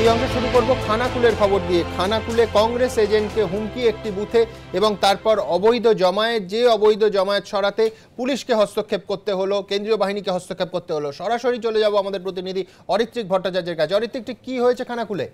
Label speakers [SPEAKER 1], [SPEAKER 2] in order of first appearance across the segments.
[SPEAKER 1] এই অংশে শুরু করব খানাকুলের খবর দিয়ে খানাকুলে কংগ্রেস এজেন্টকে হুমকি একটি বুথে এবং তারপর অবৈধ জমায়েত যে অবৈধ জমায়েত সরাতে পুলিশকে হস্তক্ষেপ করতে হলো কেন্দ্রীয় বাহিনীকে হস্তক্ষেপ করতে হলো সরাসরি চলে যাব আমাদের প্রতিনিধি অরিত্রিক ভট্টাচার্যের কাছে অরিত্রিক কি কী হয়েছে খানাকুলে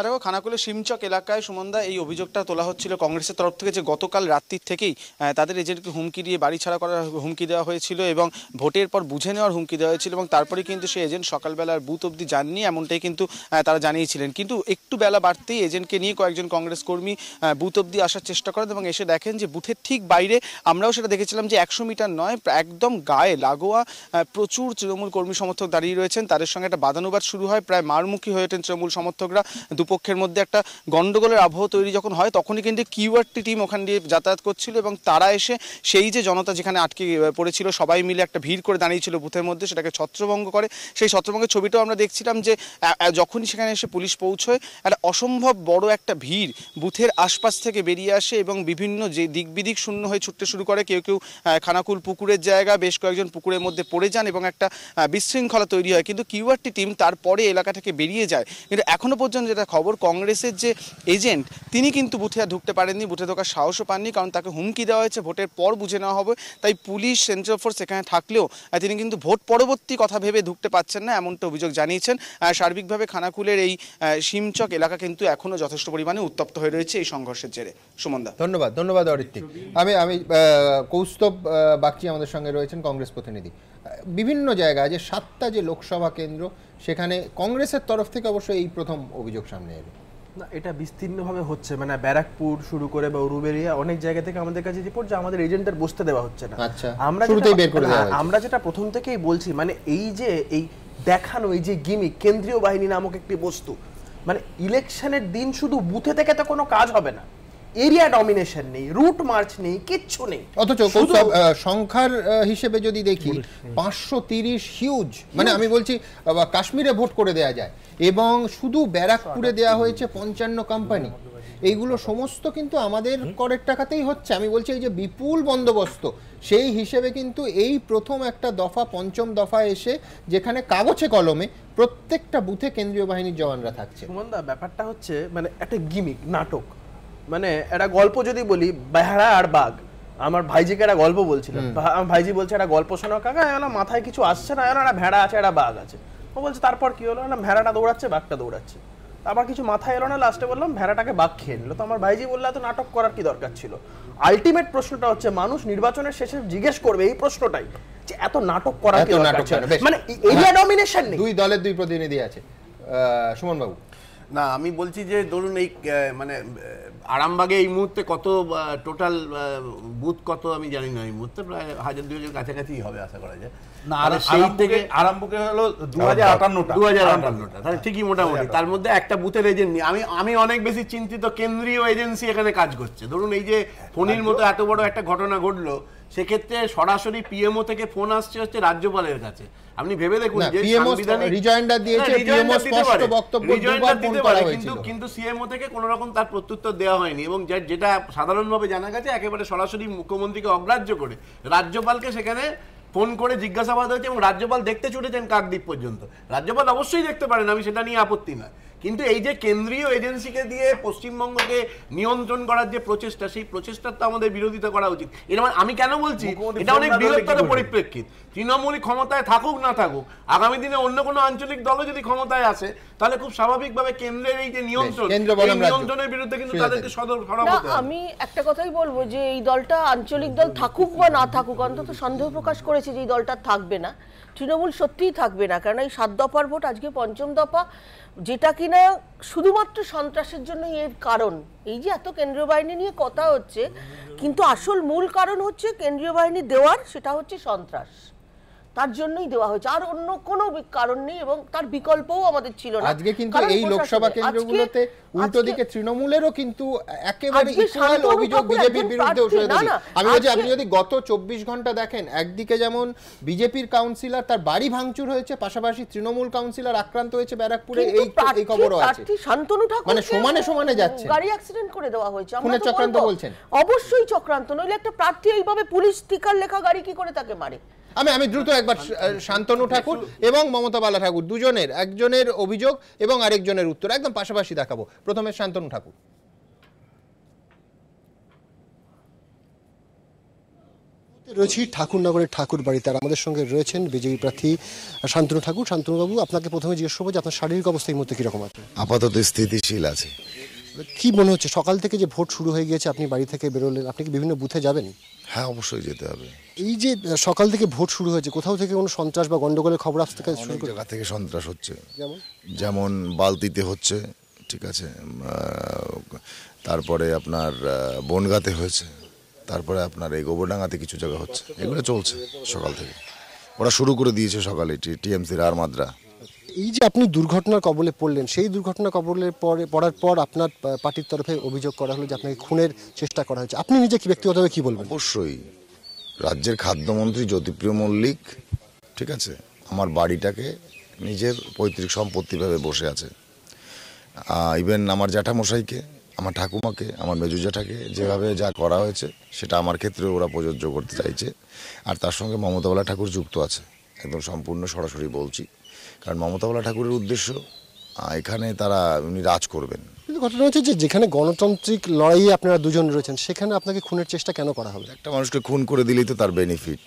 [SPEAKER 2] আর দেখো খানাকুলে শিমচক এলাকায় সুমন্দা এই অভিযোগটা তোলা হচ্ছিল কংগ্রেসের তরফ থেকে যে গতকাল রাত্রির থেকেই তাদের এজেন্টকে হুমকি দিয়ে বাড়ি ছাড়া করার হুমকি দেওয়া হয়েছিল এবং ভোটের পর বুঝে নেওয়ার হুমকি দেওয়া হয়েছিল এবং তারপরে কিন্তু সেই এজেন্ট সকালবেলার বুথ অবধি যাননি এমনটাই কিন্তু তারা জানিয়েছিলেন কিন্তু একটু বেলা বাড়তেই এজেন্টকে নিয়ে কয়েকজন কংগ্রেস কর্মী বুথ অবধি আসার চেষ্টা করেন এবং এসে দেখেন যে বুথের ঠিক বাইরে আমরাও সেটা দেখেছিলাম যে একশো মিটার নয় একদম গায়ে লাগোয়া প্রচুর তৃণমূল কর্মী সমর্থক দাঁড়িয়ে রয়েছেন তাদের সঙ্গে একটা বাদানুবাদ শুরু হয় প্রায় মারমুখী হয়ে ওঠেন তৃণমূল সমর্থকরা পক্ষের মধ্যে একটা গণ্ডগোলের আবহ তৈরি যখন হয় তখনই কিন্তু কিউআরটি টিম ওখান দিয়ে যাতায়াত করছিল এবং তারা এসে সেই যে জনতা যেখানে আটকে পড়েছিল সবাই মিলে একটা ভিড় করে দাঁড়িয়েছিল বুথের মধ্যে সেটাকে ছত্রভঙ্গ করে সেই ছত্রভঙ্গের ছবিটাও আমরা দেখছিলাম যে যখনই সেখানে এসে পুলিশ পৌঁছয় একটা অসম্ভব বড় একটা ভিড় বুথের আশপাশ থেকে বেরিয়ে আসে এবং বিভিন্ন যে দিক বিদিক শূন্য হয়ে ছুটতে শুরু করে কেউ কেউ খানাকুল পুকুরের জায়গা বেশ কয়েকজন পুকুরের মধ্যে পড়ে যান এবং একটা বিশৃঙ্খলা তৈরি হয় কিন্তু কিউআরটি টিম তারপরে এলাকা থেকে বেরিয়ে যায় কিন্তু এখনও পর্যন্ত যেটা খবর কংগ্রেসের যে এজেন্ট তিনি কিন্তু বুথে ঢুকতে পারেননি বুথে ঢোকার সাহসও পাননি কারণ তাকে হুমকি দেওয়া হয়েছে ভোটের পর বুঝে নেওয়া হবে তাই পুলিশ সেন্ট্রাল ফোর্স এখানে থাকলেও তিনি কিন্তু ভোট পরবর্তী কথা ভেবে ঢুকতে পারছেন না এমনটা অভিযোগ জানিয়েছেন সার্বিকভাবে খানাকুলের এই সিমচক এলাকা কিন্তু এখনও যথেষ্ট পরিমাণে উত্তপ্ত হয়ে রয়েছে এই সংঘর্ষের জেরে সুমনদা
[SPEAKER 1] ধন্যবাদ ধন্যবাদ অরিত্রিক আমি আমি কৌস্তব বাগচি আমাদের সঙ্গে রয়েছেন কংগ্রেস প্রতিনিধি বিভিন্ন জায়গায় যে সাতটা যে লোকসভা কেন্দ্র সেখানে কংগ্রেসের তরফ থেকে অবশ্য
[SPEAKER 2] এই প্রথম অভিযোগ সামনে এলো না এটা বিস্তীর্ণভাবে হচ্ছে মানে ব্যারাকপুর শুরু করে বা উরুবেরিয়া অনেক জায়গা থেকে আমাদের কাছে রিপোর্ট যে আমাদের এজেন্টদের বসতে দেওয়া হচ্ছে না আচ্ছা, আমরা শুরুতেই বের করে হ্যাঁ, আমরা যেটা প্রথম থেকেই বলছি মানে এই যে এই দেখানো এই যে গিমি কেন্দ্রীয় বাহিনী নামক একটি বস্তু মানে ইলেকশনের দিন শুধু বুথে থেকে তো কোনো কাজ হবে না এরিয়া ডমিনেশন নেই রুট মার্চ নেই কিচ্ছু নেই
[SPEAKER 1] অথচ সংখ্যার হিসেবে যদি দেখি পাঁচশো তিরিশ হিউজ মানে আমি বলছি কাশ্মীরে ভোট করে দেয়া যায় এবং শুধু ব্যারাকপুরে দেয়া হয়েছে পঞ্চান্ন কোম্পানি এইগুলো সমস্ত কিন্তু আমাদের করের টাকাতেই হচ্ছে আমি বলছি এই যে বিপুল বন্দোবস্ত সেই হিসেবে কিন্তু এই প্রথম একটা দফা পঞ্চম দফা এসে যেখানে কাগজে কলমে প্রত্যেকটা বুথে কেন্দ্রীয় বাহিনীর
[SPEAKER 2] জওয়ানরা থাকছে সুমনদা ব্যাপারটা হচ্ছে মানে একটা গিমিক নাটক মানে একটা গল্প যদি বলি বেহারা আর বাঘ আমার ভাইজিকে একটা গল্প বলছিল আমার ভাইজি বলছে একটা গল্প শোনাও কাকা এলা মাথায় কিছু আসছে না এলা একটা ভেড়া আছে একটা বাঘ আছে ও বলছে তারপর কি হলো না ভেড়াটা দৌড়াচ্ছে বাঘটা দৌড়াচ্ছে আমার কিছু মাথায় এলো না লাস্টে বললাম ভেড়াটাকে বাঘ খেয়ে নিল তো আমার ভাইজি বললো এত নাটক করার কি দরকার ছিল আলটিমেট প্রশ্নটা হচ্ছে মানুষ নির্বাচনের শেষে জিজ্ঞেস করবে এই প্রশ্নটাই যে এত
[SPEAKER 1] নাটক করার কি দরকার ছিল মানে এরিয়া ডমিনেশন হ্যাঁ। নেই দুই দলের দুই প্রতিনিধি আছে সুমন বাবু না আমি বলছি যে ধরুন এই মানে আরামবাগে এই মুহূর্তে কত
[SPEAKER 3] টোটাল বুথ কত আমি জানি না এই মুহূর্তে প্রায় হাজার দুই হাজার কাছাকাছি হবে আশা করা যায়
[SPEAKER 4] না আর সেই থেকে
[SPEAKER 3] আরামবাগে হলো দু হাজার আটান্নটা দু হাজার আটান্নটা তাহলে হ্যাঁ। ঠিকই মোটামুটি হ্যাঁ। তার মধ্যে একটা বুথের এজেন্ট নিয়ে আমি আমি অনেক বেশি চিন্তিত কেন্দ্রীয় এজেন্সি এখানে কাজ করছে ধরুন এই যে ফোনের হ্যাঁ। মতো এত বড় একটা ঘটনা ঘটলো সেক্ষেত্রে সরাসরি পিএমও থেকে ফোন আসছে হচ্ছে রাজ্যপালের কাছে আপনি ভেবে দেখুন যে সাংবিধানিক রিজয়েন্ডার দিয়েছে পিএমও স্পষ্ট বক্তব্য কিন্তু কিন্তু সিএমও থেকে কোনো রকম তার প্রত্যুত্তর দেওয়া হয়নি এবং যেটা সাধারণভাবে জানা গেছে একেবারে সরাসরি মুখ্যমন্ত্রীকে অগ্রাহ্য করে রাজ্যপালকে সেখানে ফোন করে জিজ্ঞাসাবাদ হয়েছে এবং রাজ্যপাল দেখতে ছুটেছেন কাকদ্বীপ পর্যন্ত রাজ্যপাল অবশ্যই দেখতে পারেন আমি সেটা নিয়ে আপত্তি নয় কিন্তু এই যে কেন্দ্রীয় এজেন্সিকে দিয়ে পশ্চিমবঙ্গকে নিয়ন্ত্রণ করার যে প্রচেষ্টা সেই প্রচেষ্টার তো আমাদের বিরোধিতা করা উচিত এরকম মানে আমি কেন বলছি এটা অনেক বৃহত্তর পরিপ্রেক্ষিত তৃণমূল ক্ষমতায় থাকুক না থাকুক আগামী দিনে অন্য কোনো আঞ্চলিক দলও যদি ক্ষমতায় আসে তাহলে খুব স্বাভাবিকভাবে কেন্দ্রের এই যে নিয়ন্ত্রণ নিয়ন্ত্রণের বিরুদ্ধে কিন্তু তাদেরকে সদর
[SPEAKER 5] আমি একটা কথাই বলবো যে এই দলটা আঞ্চলিক দল থাকুক বা না থাকুক অন্তত সন্দেহ প্রকাশ করেছে যে এই দলটা থাকবে না তৃণমূল সত্যিই থাকবে না কারণ এই সাত দফার ভোট আজকে পঞ্চম দফা যেটা কিনা শুধুমাত্র সন্ত্রাসের জন্য এর কারণ এই যে এত কেন্দ্রীয় বাহিনী নিয়ে কথা হচ্ছে কিন্তু আসল মূল কারণ হচ্ছে কেন্দ্রীয় বাহিনী দেওয়ার সেটা হচ্ছে সন্ত্রাস তার জন্যই দেওয়া হয়েছে আর অন্য কোনো কারণ নেই এবং তার বিকল্পও আমাদের ছিল না আজকে কিন্তু এই লোকসভা কেন্দ্রগুলোতে উল্টো দিকে
[SPEAKER 1] তৃণমূলেরও কিন্তু একেবারে ইকুয়াল অভিযোগ বিজেপির বিরুদ্ধে উঠে আমি বলছি আপনি যদি গত চব্বিশ ঘন্টা দেখেন একদিকে যেমন বিজেপির কাউন্সিলর তার বাড়ি ভাঙচুর হয়েছে পাশাপাশি তৃণমূল কাউন্সিলর আক্রান্ত হয়েছে ব্যারাকপুরে এই এই খবরও আছে
[SPEAKER 5] শান্তনু ঠাকুর মানে সমানে সমানে যাচ্ছে গাড়ি অ্যাক্সিডেন্ট করে দেওয়া হয়েছে আমরা চক্রান্ত বলছেন অবশ্যই চক্রান্ত নইলে একটা প্রার্থী এইভাবে পুলিশ স্টিকার লেখা গাড়ি কি করে তাকে মারে
[SPEAKER 1] আমি আমি দ্রুত একবার শান্তনু ঠাকুর এবং মমতা বালা ঠাকুর দুজনের একজনের অভিযোগ এবং আরেকজনের উত্তর একদম পাশাপাশি দেখাবো প্রথমে শান্তনু ঠাকুর
[SPEAKER 6] রয়েছি ঠাকুরনগরের ঠাকুর বাড়ি তার আমাদের সঙ্গে রয়েছেন বিজেপি প্রার্থী শান্তনু ঠাকুর শান্তনুবাবু আপনাকে প্রথমে জিজ্ঞেস করবো যে আপনার শারীরিক অবস্থা এই মধ্যে কীরকম আছে
[SPEAKER 7] আপাতত স্থিতিশীল আছে
[SPEAKER 6] কি মনে হচ্ছে সকাল থেকে যে ভোট শুরু হয়ে গিয়েছে আপনি বাড়ি থেকে বেরোলেন আপনি কি বিভিন্ন বুথে যাবেন
[SPEAKER 7] হ্যাঁ অবশ্যই যেতে হবে
[SPEAKER 6] এই যে সকাল থেকে ভোট শুরু হয়েছে কোথাও থেকে কোনো সন্ত্রাস বা গন্ডগোলের খবর আসতে শুরু জায়গা
[SPEAKER 7] থেকে সন্ত্রাস হচ্ছে যেমন বালতিতে হচ্ছে ঠিক আছে তারপরে আপনার বনগাতে হয়েছে তারপরে আপনার এই গোবরডাঙ্গাতে কিছু জায়গা হচ্ছে এগুলো চলছে সকাল থেকে ওরা শুরু করে দিয়েছে সকালে টিএমসির আর মাদ্রা
[SPEAKER 6] এই যে আপনি দুর্ঘটনার কবলে পড়লেন সেই দুর্ঘটনা কবলে পরে পড়ার পর আপনার পার্টির তরফে অভিযোগ করা হলো যে আপনাকে খুনের চেষ্টা করা হয়েছে
[SPEAKER 7] আপনি নিজে ব্যক্তিগতভাবে কি বলবেন অবশ্যই রাজ্যের খাদ্যমন্ত্রী জ্যোতিপ্রিয় মল্লিক ঠিক আছে আমার বাড়িটাকে নিজের পৈতৃক সম্পত্তি বসে আছে ইভেন আমার জ্যাঠামশাইকে আমার ঠাকুমাকে আমার মেজু জ্যাঠাকে যেভাবে যা করা হয়েছে সেটা আমার ক্ষেত্রে ওরা প্রযোজ্য করতে চাইছে আর তার সঙ্গে মমতা ঠাকুর যুক্ত আছে একদম সম্পূর্ণ সরাসরি বলছি কারণ মমতাবালা ঠাকুরের উদ্দেশ্য এখানে তারা উনি রাজ করবেন
[SPEAKER 6] ঘটনা হচ্ছে যে যেখানে গণতান্ত্রিক লড়াইয়ে আপনারা দুজন রয়েছেন সেখানে আপনাকে খুনের চেষ্টা কেন করা হবে
[SPEAKER 7] একটা মানুষকে খুন করে দিলেই তো তার বেনিফিট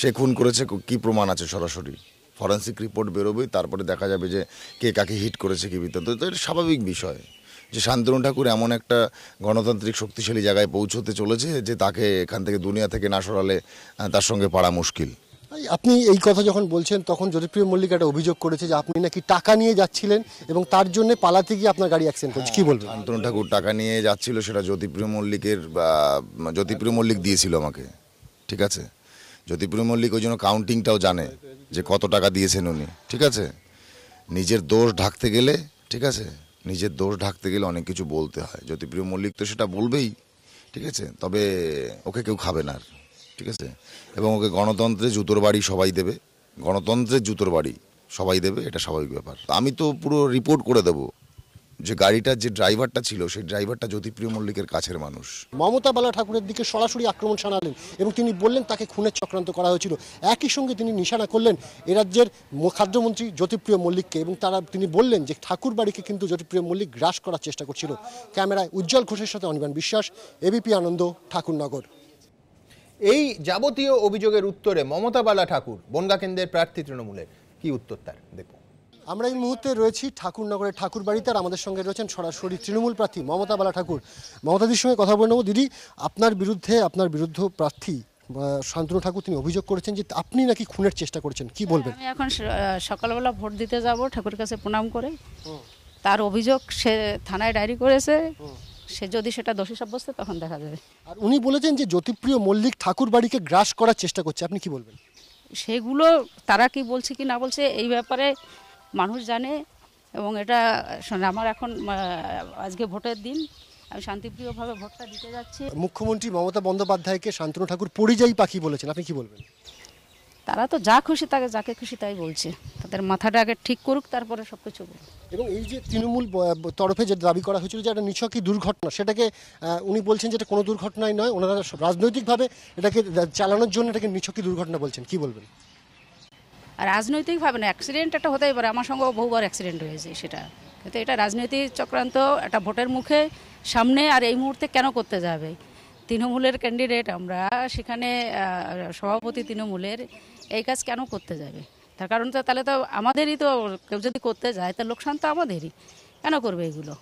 [SPEAKER 7] সে খুন করেছে কি প্রমাণ আছে সরাসরি ফরেন্সিক রিপোর্ট বেরোবেই তারপরে দেখা যাবে যে কে কাকে হিট করেছে কি বিতন্ত তো এটা স্বাভাবিক বিষয় যে শান্তনু ঠাকুর এমন একটা গণতান্ত্রিক শক্তিশালী জায়গায় পৌঁছতে চলেছে যে তাকে এখান থেকে দুনিয়া থেকে না সরালে তার সঙ্গে পাড়া মুশকিল আপনি
[SPEAKER 6] এই কথা যখন বলছেন তখন জ্যোতিপ্রিয় মল্লিক একটা অভিযোগ করেছে যে আপনি নাকি টাকা নিয়ে যাচ্ছিলেন এবং তার জন্য পালাতে গিয়ে আপনার গাড়ি অ্যাক্সিডেন্ট হচ্ছে কি হ্যাঁ, বলবেন
[SPEAKER 7] আন্তরণ ঠাকুর টাকা নিয়ে যাচ্ছিল সেটা জ্যোতিপ্রিয় মল্লিকের জ্যোতিপ্রিয় মল্লিক দিয়েছিল আমাকে ঠিক আছে জ্যোতিপ্রিয় মল্লিক ওই জন্য কাউন্টিংটাও জানে যে কত টাকা দিয়েছেন উনি ঠিক আছে নিজের দোষ ঢাকতে গেলে ঠিক আছে নিজের দোষ ঢাকতে গেলে অনেক কিছু বলতে হয় জ্যোতিপ্রিয় মল্লিক তো সেটা বলবেই ঠিক আছে তবে ওকে কেউ খাবে না আর ঠিক আছে এবং ওকে গণতন্ত্রে জুতোর বাড়ি সবাই দেবে গণতন্ত্রের জুতোর বাড়ি সবাই দেবে এটা স্বাভাবিক ব্যাপার আমি তো পুরো রিপোর্ট করে দেবো যে গাড়িটার যে ড্রাইভারটা ছিল সেই ড্রাইভারটা জ্যোতিপ্রিয় মল্লিকের কাছের মানুষ
[SPEAKER 6] মমতা বালা ঠাকুরের দিকে সরাসরি আক্রমণ শানালেন এবং তিনি বললেন তাকে খুনের চক্রান্ত করা হয়েছিল একই সঙ্গে তিনি নিশানা করলেন এ রাজ্যের খাদ্যমন্ত্রী জ্যোতিপ্রিয় মল্লিককে এবং তারা তিনি বললেন যে ঠাকুর বাড়িকে কিন্তু জ্যোতিপ্রিয় মল্লিক গ্রাস করার চেষ্টা করছিল ক্যামেরায় উজ্জ্বল ঘোষের সাথে অনিবান বিশ্বাস এবিপি আনন্দ
[SPEAKER 1] ঠাকুরনগর এই যাবতীয় অভিযোগের উত্তরে মমতা বালা ঠাকুর বনগা কেন্দ্রের প্রার্থী তৃণমূলের কি উত্তর তার দেখুন আমরা এই মুহূর্তে রয়েছি ঠাকুরনগরের
[SPEAKER 6] ঠাকুর বাড়িতে আর আমাদের সঙ্গে রয়েছেন সরাসরি তৃণমূল প্রার্থী মমতা বালা ঠাকুর মমতাদির সঙ্গে কথা বলে নেবো দিদি আপনার বিরুদ্ধে আপনার বিরুদ্ধ প্রার্থী শান্তনু ঠাকুর তিনি অভিযোগ করেছেন যে আপনি নাকি খুনের চেষ্টা করেছেন কি হ্যাঁ, বলবেন আমি
[SPEAKER 4] এখন সকালবেলা ভোট দিতে যাব ঠাকুরের কাছে প্রণাম করে তার অভিযোগ সে থানায় ডায়েরি করেছে সে যদি সেটা দোষী সাব্যস্ত তখন দেখা যাবে
[SPEAKER 6] আর উনি বলেছেন যে জ্যোতিপ্রিয় মল্লিক ঠাকুর বাড়িকে গ্রাস করার চেষ্টা করছে আপনি কি বলবেন
[SPEAKER 4] সেগুলো তারা কি বলছে কি না বলছে এই ব্যাপারে মানুষ জানে এবং এটা আমার এখন আজকে ভোটের দিন আমি শান্তিপ্রিয়ভাবে ভোটটা দিতে যাচ্ছি
[SPEAKER 6] মুখ্যমন্ত্রী মমতা বন্দ্যোপাধ্যায়কে শান্তনু ঠাকুর পরিযায়ী পাখি বলেছেন আপনি কি বলবেন তারা তো যা খুশি তাকে যাকে খুশি তাই বলছে তাদের মাথাটা আগে ঠিক
[SPEAKER 4] করুক তারপরে সব কিছু করুক
[SPEAKER 6] এবং এই যে তৃণমূল তরফে যে দাবি করা হয়েছিল যে একটা নিছকই দুর্ঘটনা সেটাকে উনি বলছেন যে এটা কোনো দুর্ঘটনাই নয় ওনারা রাজনৈতিকভাবে এটাকে চালানোর জন্য এটাকে নিছকই দুর্ঘটনা বলছেন কি বলবেন
[SPEAKER 4] রাজনৈতিকভাবে না অ্যাক্সিডেন্ট একটা হতেই পারে আমার সঙ্গে বহুবার অ্যাক্সিডেন্ট হয়েছে সেটা কিন্তু এটা রাজনৈতিক চক্রান্ত একটা ভোটের মুখে সামনে আর এই মুহূর্তে কেন করতে যাবে তৃণমূলের ক্যান্ডিডেট আমরা সেখানে সভাপতি তৃণমূলের এই কাজ কেন করতে যাবে তার কারণ তো তাহলে তো আমাদেরই তো কেউ যদি করতে যায় তাহলে লোকসান তো আমাদেরই কেন করবে এগুলো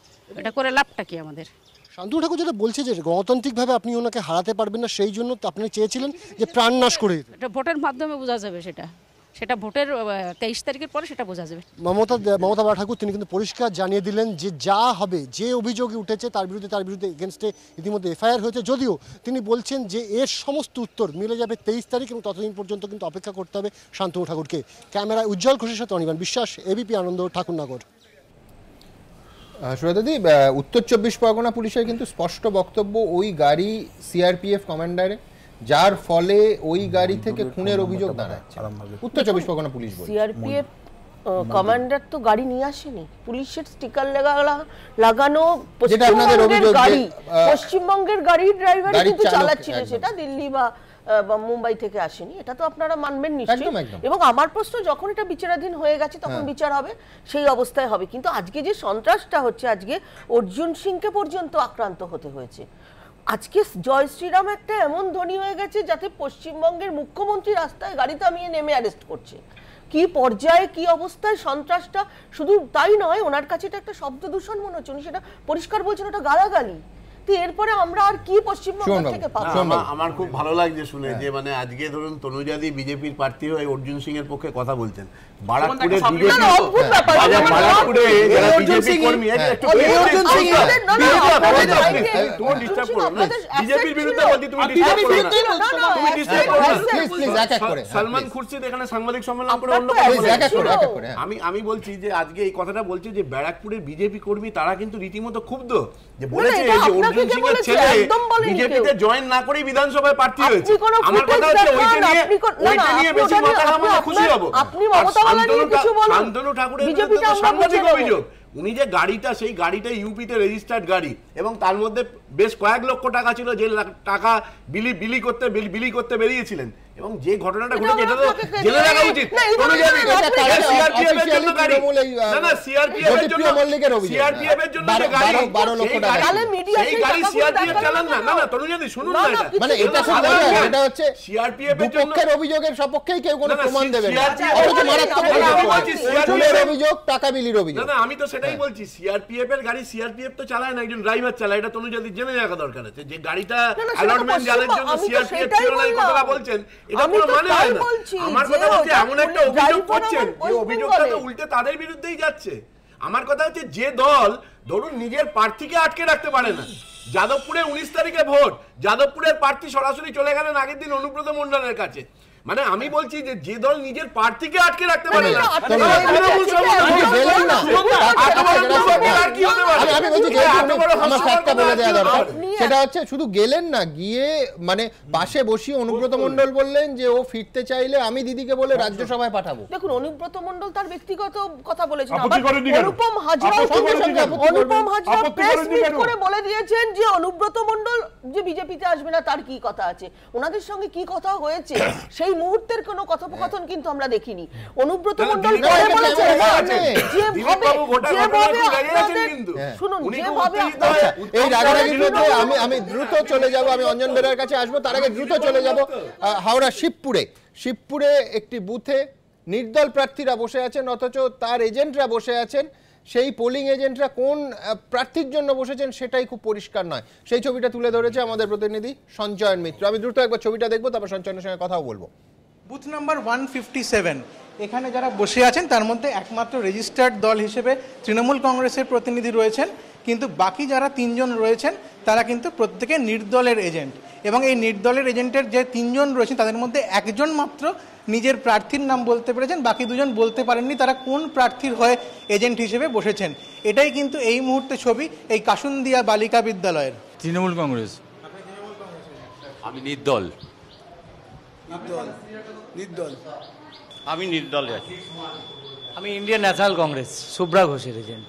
[SPEAKER 4] এটা করে লাভটা কি আমাদের
[SPEAKER 6] শান্তু ঠাকুর যেটা বলছে যে গণতান্ত্রিকভাবে আপনি ওনাকে হারাতে পারবেন না সেই জন্য আপনি চেয়েছিলেন যে প্রাণ নাশ করে
[SPEAKER 4] এটা ভোটের মাধ্যমে বোঝা যাবে সেটা সেটা ভোটের তেইশ তারিখের পরে সেটা বোঝা যাবে
[SPEAKER 6] মমতা মমতা ঠাকুর তিনি কিন্তু পরিষ্কার জানিয়ে দিলেন যে যা হবে যে অভিযোগ উঠেছে তার বিরুদ্ধে তার বিরুদ্ধে এগেনস্টে ইতিমধ্যে এফআইআর হয়েছে যদিও তিনি বলছেন যে এর সমস্ত উত্তর মিলে যাবে তেইশ তারিখ এবং ততদিন পর্যন্ত কিন্তু অপেক্ষা করতে হবে শান্তনু ঠাকুরকে ক্যামেরায় উজ্জ্বল ঘোষের সাথে অনিবান বিশ্বাস এবিপি আনন্দ ঠাকুরনগর
[SPEAKER 1] সুরাদি উত্তর চব্বিশ পরগনা পুলিশের কিন্তু স্পষ্ট বক্তব্য ওই গাড়ি সিআরপিএফ কমান্ডারে যার ফলে ওই গাড়ি থেকে খুনের অভিযোগ দাঁড়াচ্ছে উত্তর চব্বিশ পরগনা পুলিশ সিআরপিএফ
[SPEAKER 5] কমান্ডার তো গাড়ি নিয়ে আসেনি পুলিশের স্টিকার লাগানো পশ্চিমবঙ্গের গাড়ি পশ্চিমবঙ্গের গাড়ির ড্রাইভার কিন্তু চালাচ্ছিল সেটা দিল্লি বা মুম্বাই থেকে আসেনি এটা তো আপনারা মানবেন নিশ্চয়ই এবং আমার প্রশ্ন যখন এটা বিচারাধীন হয়ে গেছে তখন হ্যাঁ। বিচার হবে সেই অবস্থায় হবে কিন্তু আজকে যে সন্ত্রাসটা হচ্ছে আজকে অর্জুন সিংকে পর্যন্ত আক্রান্ত হতে হয়েছে আজকে জয় শ্রীরাম একটা এমন ধনী হয়ে গেছে যাতে পশ্চিমবঙ্গের মুখ্যমন্ত্রী রাস্তায় গাড়ি থামিয়ে নেমে অ্যারেস্ট করছে কি পর্যায়ে কি অবস্থায় সন্ত্রাসটা শুধু তাই নয় ওনার কাছে এটা একটা শব্দ দূষণ মনে হচ্ছে উনি সেটা পরিষ্কার বলছেন ওটা গালাগালি এরপরে আমরা আর কি পশ্চিমবঙ্গ থেকে পাবো
[SPEAKER 3] আমার খুব ভালো লাগছে শুনে হ্যাঁ। যে মানে আজকে ধরুন তনুজাদি বিজেপির প্রার্থী হয়ে অর্জুন সিং এর পক্ষে কথা বলছেন আমি আমি বলছি যে আজকে এই কথাটা বলছি যে ব্যারাকপুরের বিজেপি কর্মী তারা কিন্তু রীতিমতো ক্ষুব্ধ যে বলেছে যে অর্জুন সিং এর ছেলে বিজেপিতে জয়েন না করেই বিধানসভায় প্রার্থী হয়েছে আমার কথা হচ্ছে ওইটা নিয়ে বেশি মাথা খুশি হব আপনি মমতা শান্তনু ঠাকুরের অভিযোগ উনি যে গাড়িটা সেই গাড়িটা ইউপিতে রেজিস্টার্ড গাড়ি এবং তার মধ্যে বেশ কয়েক লক্ষ টাকা ছিল যে টাকা বিলি বিলি করতে বিলি করতে বেরিয়েছিলেন এবং যে ঘটনাটা ঘটেছে এটা তো জেলে রাখা উচিত কোনো যাবি সিআরপিএফ এর জন্য গাড়ি না না সিআরপিএফ এর জন্য মল্লিকের
[SPEAKER 1] অভিযোগ সিআরপিএফ এর জন্য গাড়ি 12 লক্ষ টাকা তাহলে মিডিয়া এই গাড়ি সিআরপিএফ চালান না না না তনু যদি শুনুন না এটা মানে এটা খুব মজার এটা হচ্ছে সিআরপিএফ এর জন্য পক্ষের অভিযোগের সপক্ষেই কেউ কোনো প্রমাণ দেবে না অথচ মারাত্মক অভিযোগ অভিযোগ টাকা বিলির অভিযোগ না না আমি তো সেটাই বলছি
[SPEAKER 3] সিআরপিএফ এর গাড়ি সিআরপিএফ তো চালায় না একজন ড্রাইভার চালায় এটা তনু যদি জেনে রাখা দরকার আছে যে গাড়িটা অ্যালটমেন্ট জালের জন্য সিআরপিএফ ছিল না কথাটা বলছেন মানে উল্টে তাদের বিরুদ্ধেই যাচ্ছে আমার কথা হচ্ছে যে দল ধরুন নিজের প্রার্থীকে আটকে রাখতে পারে না যাদবপুরে উনিশ তারিখে ভোট যাদবপুরের প্রার্থী সরাসরি চলে গেলেন আগের দিন অনুব্রত মন্ডলের কাছে মানে আমি বলছি যে যে দল নিজের প্রার্থীকে আটকে রাখতে পারে
[SPEAKER 1] সেটা হচ্ছে শুধু গেলেন না গিয়ে মানে পাশে বসিয়ে অনুব্রত মন্ডল বললেন যে ও ফিরতে চাইলে আমি দিদিকে বলে আচ্ছা। রাজ্যসভায় পাঠাবো
[SPEAKER 5] দেখুন অনুব্রত মন্ডল তার ব্যক্তিগত কথা বলেছেন অনুপম করে বলে দিয়েছেন যে অনুব্রত মন্ডল যে বিজেপিতে আসবে না তার কি কথা আছে ওনাদের সঙ্গে কি কথা হয়েছে সেই এই মুহূর্তের কোনো কথোপকথন কিন্তু আমরা দেখিনি অনুব্রত মন্ডল পরে বলেছে আচ্ছা, এই রাগারাগিগুলোতে আমি আমি দ্রুত চলে যাব আমি
[SPEAKER 1] অঞ্জন বেরার কাছে আসবো তার আগে দ্রুত চলে যাব হাওড়া শিবপুরে শিবপুরে একটি বুথে নির্দল প্রার্থীরা বসে আছেন অথচ তার এজেন্টরা বসে আছেন সেই পোলিং এজেন্টরা কোন প্রার্থীর জন্য বসেছেন সেটাই খুব পরিষ্কার নয় সেই ছবিটা তুলে ধরেছে আমাদের প্রতিনিধি
[SPEAKER 8] সঞ্চয়ন মিত্র আমি দ্রুত একবার ছবিটা দেখবো তারপর সঞ্চয়নের সঙ্গে কথাও বলবো booth number one fifty seven এখানে যারা বসে আছেন তার মধ্যে একমাত্র রেজিস্টার্ড দল হিসেবে তৃণমূল কংগ্রেসের প্রতিনিধি রয়েছেন কিন্তু বাকি যারা তিনজন রয়েছেন তারা কিন্তু প্রত্যেকে নির্দলের এজেন্ট এবং এই নির্দলের এজেন্টের যে তিনজন রয়েছেন তাদের মধ্যে একজন মাত্র নিজের প্রার্থীর নাম বলতে পেরেছেন বাকি দুজন বলতে পারেননি তারা কোন প্রার্থীর হয়ে এজেন্ট হিসেবে বসেছেন এটাই কিন্তু এই মুহূর্তে ছবি এই কাশুন্দিয়া বালিকা বিদ্যালয়ের
[SPEAKER 7] তৃণমূল কংগ্রেস আমি নির্দল
[SPEAKER 3] নির্দল আমি নির্দল
[SPEAKER 8] আমি ইন্ডিয়ান ন্যাশনাল কংগ্রেস সুব্রা ঘোষের এজেন্ট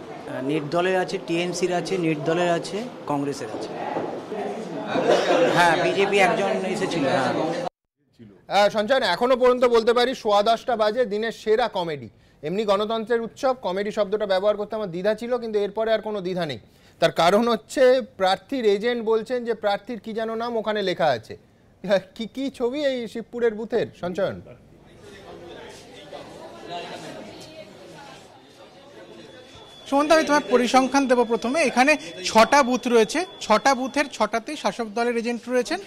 [SPEAKER 8] নির্দলের আছে টিএমসির আছে নির্দলের আছে কংগ্রেসের আছে হ্যাঁ
[SPEAKER 1] বিজেপি একজন এসেছিল হ্যাঁ সঞ্চয় এখনো পর্যন্ত বলতে পারি সোয়া দশটা বাজে দিনের সেরা কমেডি এমনি গণতন্ত্রের উৎসব কমেডি শব্দটা ব্যবহার করতে আমার দ্বিধা ছিল কিন্তু এরপরে আর কোনো দ্বিধা নেই তার কারণ হচ্ছে প্রার্থীর এজেন্ট বলছেন যে প্রার্থীর কি যেন নাম ওখানে লেখা আছে কি কি ছবি এই শিবপুরের বুথের সঞ্চয়ন সুমন্ত
[SPEAKER 9] আমি তোমার পরিসংখ্যান
[SPEAKER 8] দেবো প্রথমে এখানে ছটা বুথ রয়েছে ছটা বুথের ছটাতেই শাসক দলের এজেন্ট রয়েছেন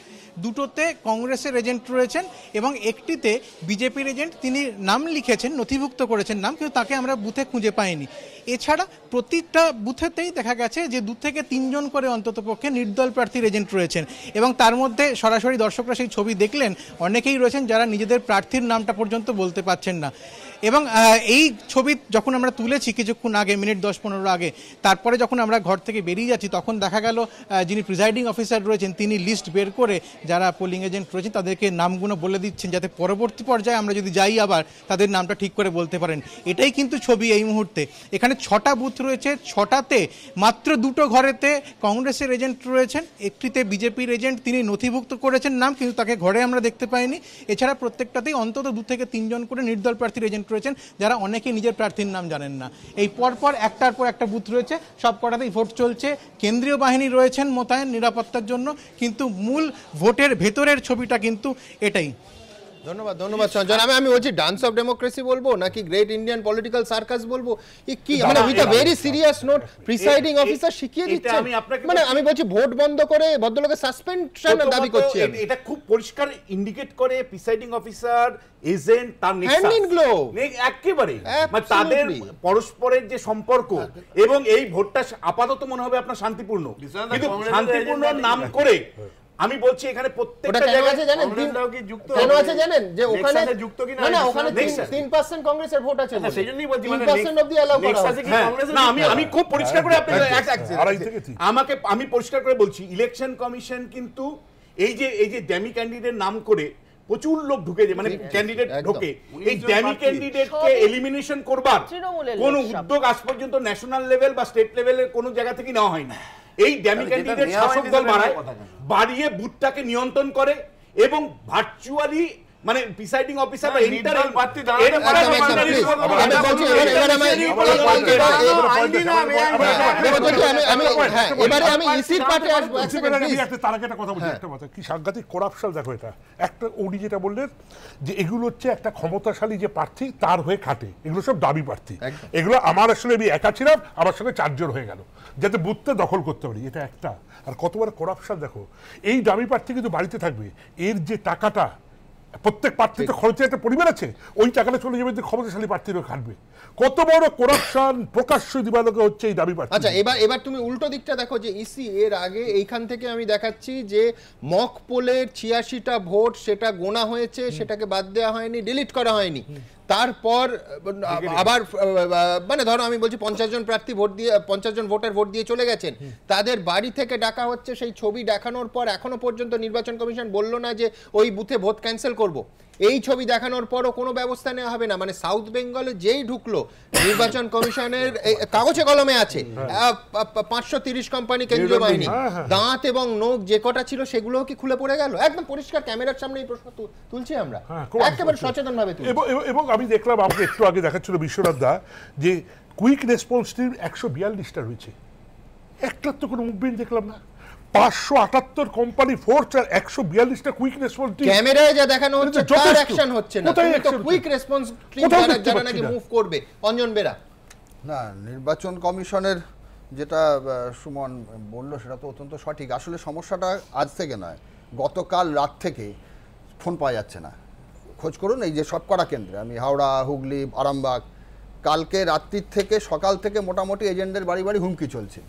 [SPEAKER 8] দুটোতে কংগ্রেসের এজেন্ট রয়েছেন এবং একটিতে বিজেপির এজেন্ট তিনি নাম লিখেছেন নথিভুক্ত করেছেন নাম কিন্তু তাকে আমরা বুথে খুঁজে পাইনি এছাড়া প্রতিটা বুথেতেই দেখা গেছে যে দু থেকে তিনজন করে অন্তত পক্ষে নির্দল প্রার্থীর এজেন্ট রয়েছেন এবং তার মধ্যে সরাসরি দর্শকরা সেই ছবি দেখলেন অনেকেই রয়েছেন যারা নিজেদের প্রার্থীর নামটা পর্যন্ত বলতে পারছেন না এবং এই ছবি যখন আমরা তুলেছি কিছুক্ষণ আগে মিনিট দশ পনেরো আগে তারপরে যখন আমরা ঘর থেকে বেরিয়ে যাচ্ছি তখন দেখা গেল যিনি প্রিজাইডিং অফিসার রয়েছেন তিনি লিস্ট বের করে যারা পোলিং এজেন্ট রয়েছেন তাদেরকে নামগুলো বলে দিচ্ছেন যাতে পরবর্তী পর্যায়ে আমরা যদি যাই আবার তাদের নামটা ঠিক করে বলতে পারেন এটাই কিন্তু ছবি এই মুহূর্তে এখানে এখানে ছটা বুথ রয়েছে ছটাতে মাত্র দুটো ঘরেতে কংগ্রেসের এজেন্ট রয়েছেন একটিতে বিজেপির এজেন্ট তিনি নথিভুক্ত করেছেন নাম কিন্তু তাকে ঘরে আমরা দেখতে পাইনি এছাড়া প্রত্যেকটাতেই অন্তত দু থেকে তিনজন করে নির্দল প্রার্থীর এজেন্ট রয়েছেন যারা অনেকেই নিজের প্রার্থীর নাম জানেন না এই পরপর একটার পর একটা বুথ রয়েছে সব কটাতেই ভোট চলছে কেন্দ্রীয় বাহিনী রয়েছেন মোতায়েন নিরাপত্তার জন্য কিন্তু মূল ভোটের ভেতরের ছবিটা কিন্তু এটাই
[SPEAKER 1] ধন্যবাদ ধন্যবাদ
[SPEAKER 8] সঞ্জন আমি আমি বলছি ডান্স অফ ডেমোক্রেসি
[SPEAKER 1] বলবো নাকি গ্রেট ইন্ডিয়ান পলিটিক্যাল সার্কাস বলবো কি মানে with a very serious note presiding officer শিখিয়ে দিচ্ছে মানে আমি বলছি ভোট বন্ধ করে ভদ্রলোকের সাসপেনশন দাবি করছে
[SPEAKER 3] এটা খুব পরিষ্কার ইন্ডিকেট করে প্রিসাইডিং অফিসার এজেন্ট তার হ্যান্ড একেবারে মানে তাদের পরস্পরের যে সম্পর্ক এবং এই ভোটটা আপাতত মনে হবে আপনার শান্তিপূর্ণ কিন্তু শান্তিপূর্ণ নাম করে আমি বলছি এখানে
[SPEAKER 9] প্রত্যেকটা জায়গায় জানেন কি যুক্ত কেন আছে জানেন যে ওখানে যুক্ত কি না না ওখানে
[SPEAKER 1] 3% কংগ্রেসের ভোট আছে হ্যাঁ, সেই জন্যই বলছি মানে 3% অফ দি এলাও করা হ্যাঁ। না আমি আমি খুব
[SPEAKER 9] পরিষ্কার করে
[SPEAKER 3] আপনাকে আমাকে আমি পরিষ্কার করে বলছি ইলেকশন কমিশন কিন্তু এই যে এই যে ড্যামি ক্যান্ডিডেট নাম করে প্রচুর লোক ঢুকে যে মানে ক্যান্ডিডেট ঢোকে এই ড্যামি ক্যান্ডিডেটকে এলিমিনেশন করবার কোনো উদ্যোগ আজ পর্যন্ত ন্যাশনাল লেভেল বা স্টেট লেভেলের কোনো জায়গা থেকে নেওয়া হয়নি এই ড্যামিক্যান্ডিডেট শাসক দল বাড়ায় বাড়িয়ে বুথটাকে নিয়ন্ত্রণ করে এবং ভার্চুয়ালি মানে প্রিসাইডিং অফিসার বা ইন্টারনাল পার্টি তার কথা বলি
[SPEAKER 10] হ্যাঁ। সাংঘাতিক এগুলো হচ্ছে একটা ক্ষমতাশালী যে প্রার্থী তার হয়ে খাটে এগুলো সব দাবি প্রার্থী এগুলো আমার আসলে আমি একা ছিলাম আমার সঙ্গে চারজন হয়ে গেল যাতে বুথটা দখল করতে পারি এটা একটা আর কতবার করাপশন দেখো এই দাবি প্রার্থী কিন্তু বাড়িতে থাকবে এর যে টাকাটা প্রত্যেক প্রার্থীতে খরচের একটা পরিমাণ আছে ওই টাকাটা চলে যাবে যে ক্ষমতাশালী প্রার্থীরা খাটবে কত বড় করাপশন প্রকাশ্য দিবালোকে হচ্ছে এই দাবি আচ্ছা এবার
[SPEAKER 1] এবার তুমি উল্টো দিকটা দেখো যে ইসি e এর আগে এইখান থেকে আমি দেখাচ্ছি যে মক পোলের ছিয়াশিটা ভোট সেটা গোনা হয়েছে সেটাকে বাদ দেওয়া হয়নি ডিলিট করা হয়নি তারপর আবার মানে ধরো আমি বলছি পঞ্চাশ জন প্রার্থী ভোট দিয়ে পঞ্চাশ জন ভোটার ভোট দিয়ে চলে গেছেন তাদের বাড়ি থেকে ডাকা হচ্ছে সেই ছবি দেখানোর পর এখনো পর্যন্ত নির্বাচন কমিশন বলল না যে ওই বুথে ভোট ক্যান্সেল করব এই ছবি দেখানোর পরও কোনো ব্যবস্থা নেওয়া হবে না মানে সাউথ বেঙ্গলে যেই ঢুকলো নির্বাচন কমিশনের কাগজে কলমে আছে হ্যাঁ। পাঁচশো তিরিশ কোম্পানি কেন্দ্রীয় বাহিনী হ্যাঁ, হ্যাঁ। দাঁত এবং নখ যে কটা ছিল সেগুলো কি খুলে পড়ে গেল একদম পরিষ্কার ক্যামেরার সামনে এই প্রশ্ন
[SPEAKER 10] তুলছি আমরা একেবারে সচেতন ভাবে এবং আমি দেখলাম আমাকে একটু আগে দেখাচ্ছিল বিশ্বনাথ দা যে কুইক রেসপন্স টিম একশো বিয়াল্লিশটা রয়েছে একটার তো কোনো মুভমেন্ট দেখলাম না পাঁচশো আটাত্তর কোম্পানি ফোর্স আর একশো বিয়াল্লিশটা কুইক রেসপন্স ক্যামেরায় যা দেখানো হচ্ছে তার অ্যাকশন
[SPEAKER 1] হচ্ছে না তো কুইক রেসপন্স টিম যারা নাকি মুভ
[SPEAKER 11] করবে অঞ্জন বেরা না নির্বাচন কমিশনের যেটা সুমন বলল সেটা তো অত্যন্ত সঠিক আসলে সমস্যাটা আজ থেকে নয় গতকাল রাত থেকে ফোন পাওয়া যাচ্ছে না খোঁজ করুন এই যে সবকটা কেন্দ্রে আমি হাওড়া হুগলি আরামবাগ কালকে রাত্রির থেকে সকাল থেকে মোটামুটি এজেন্টদের বাড়ি বাড়ি হুমকি চলছে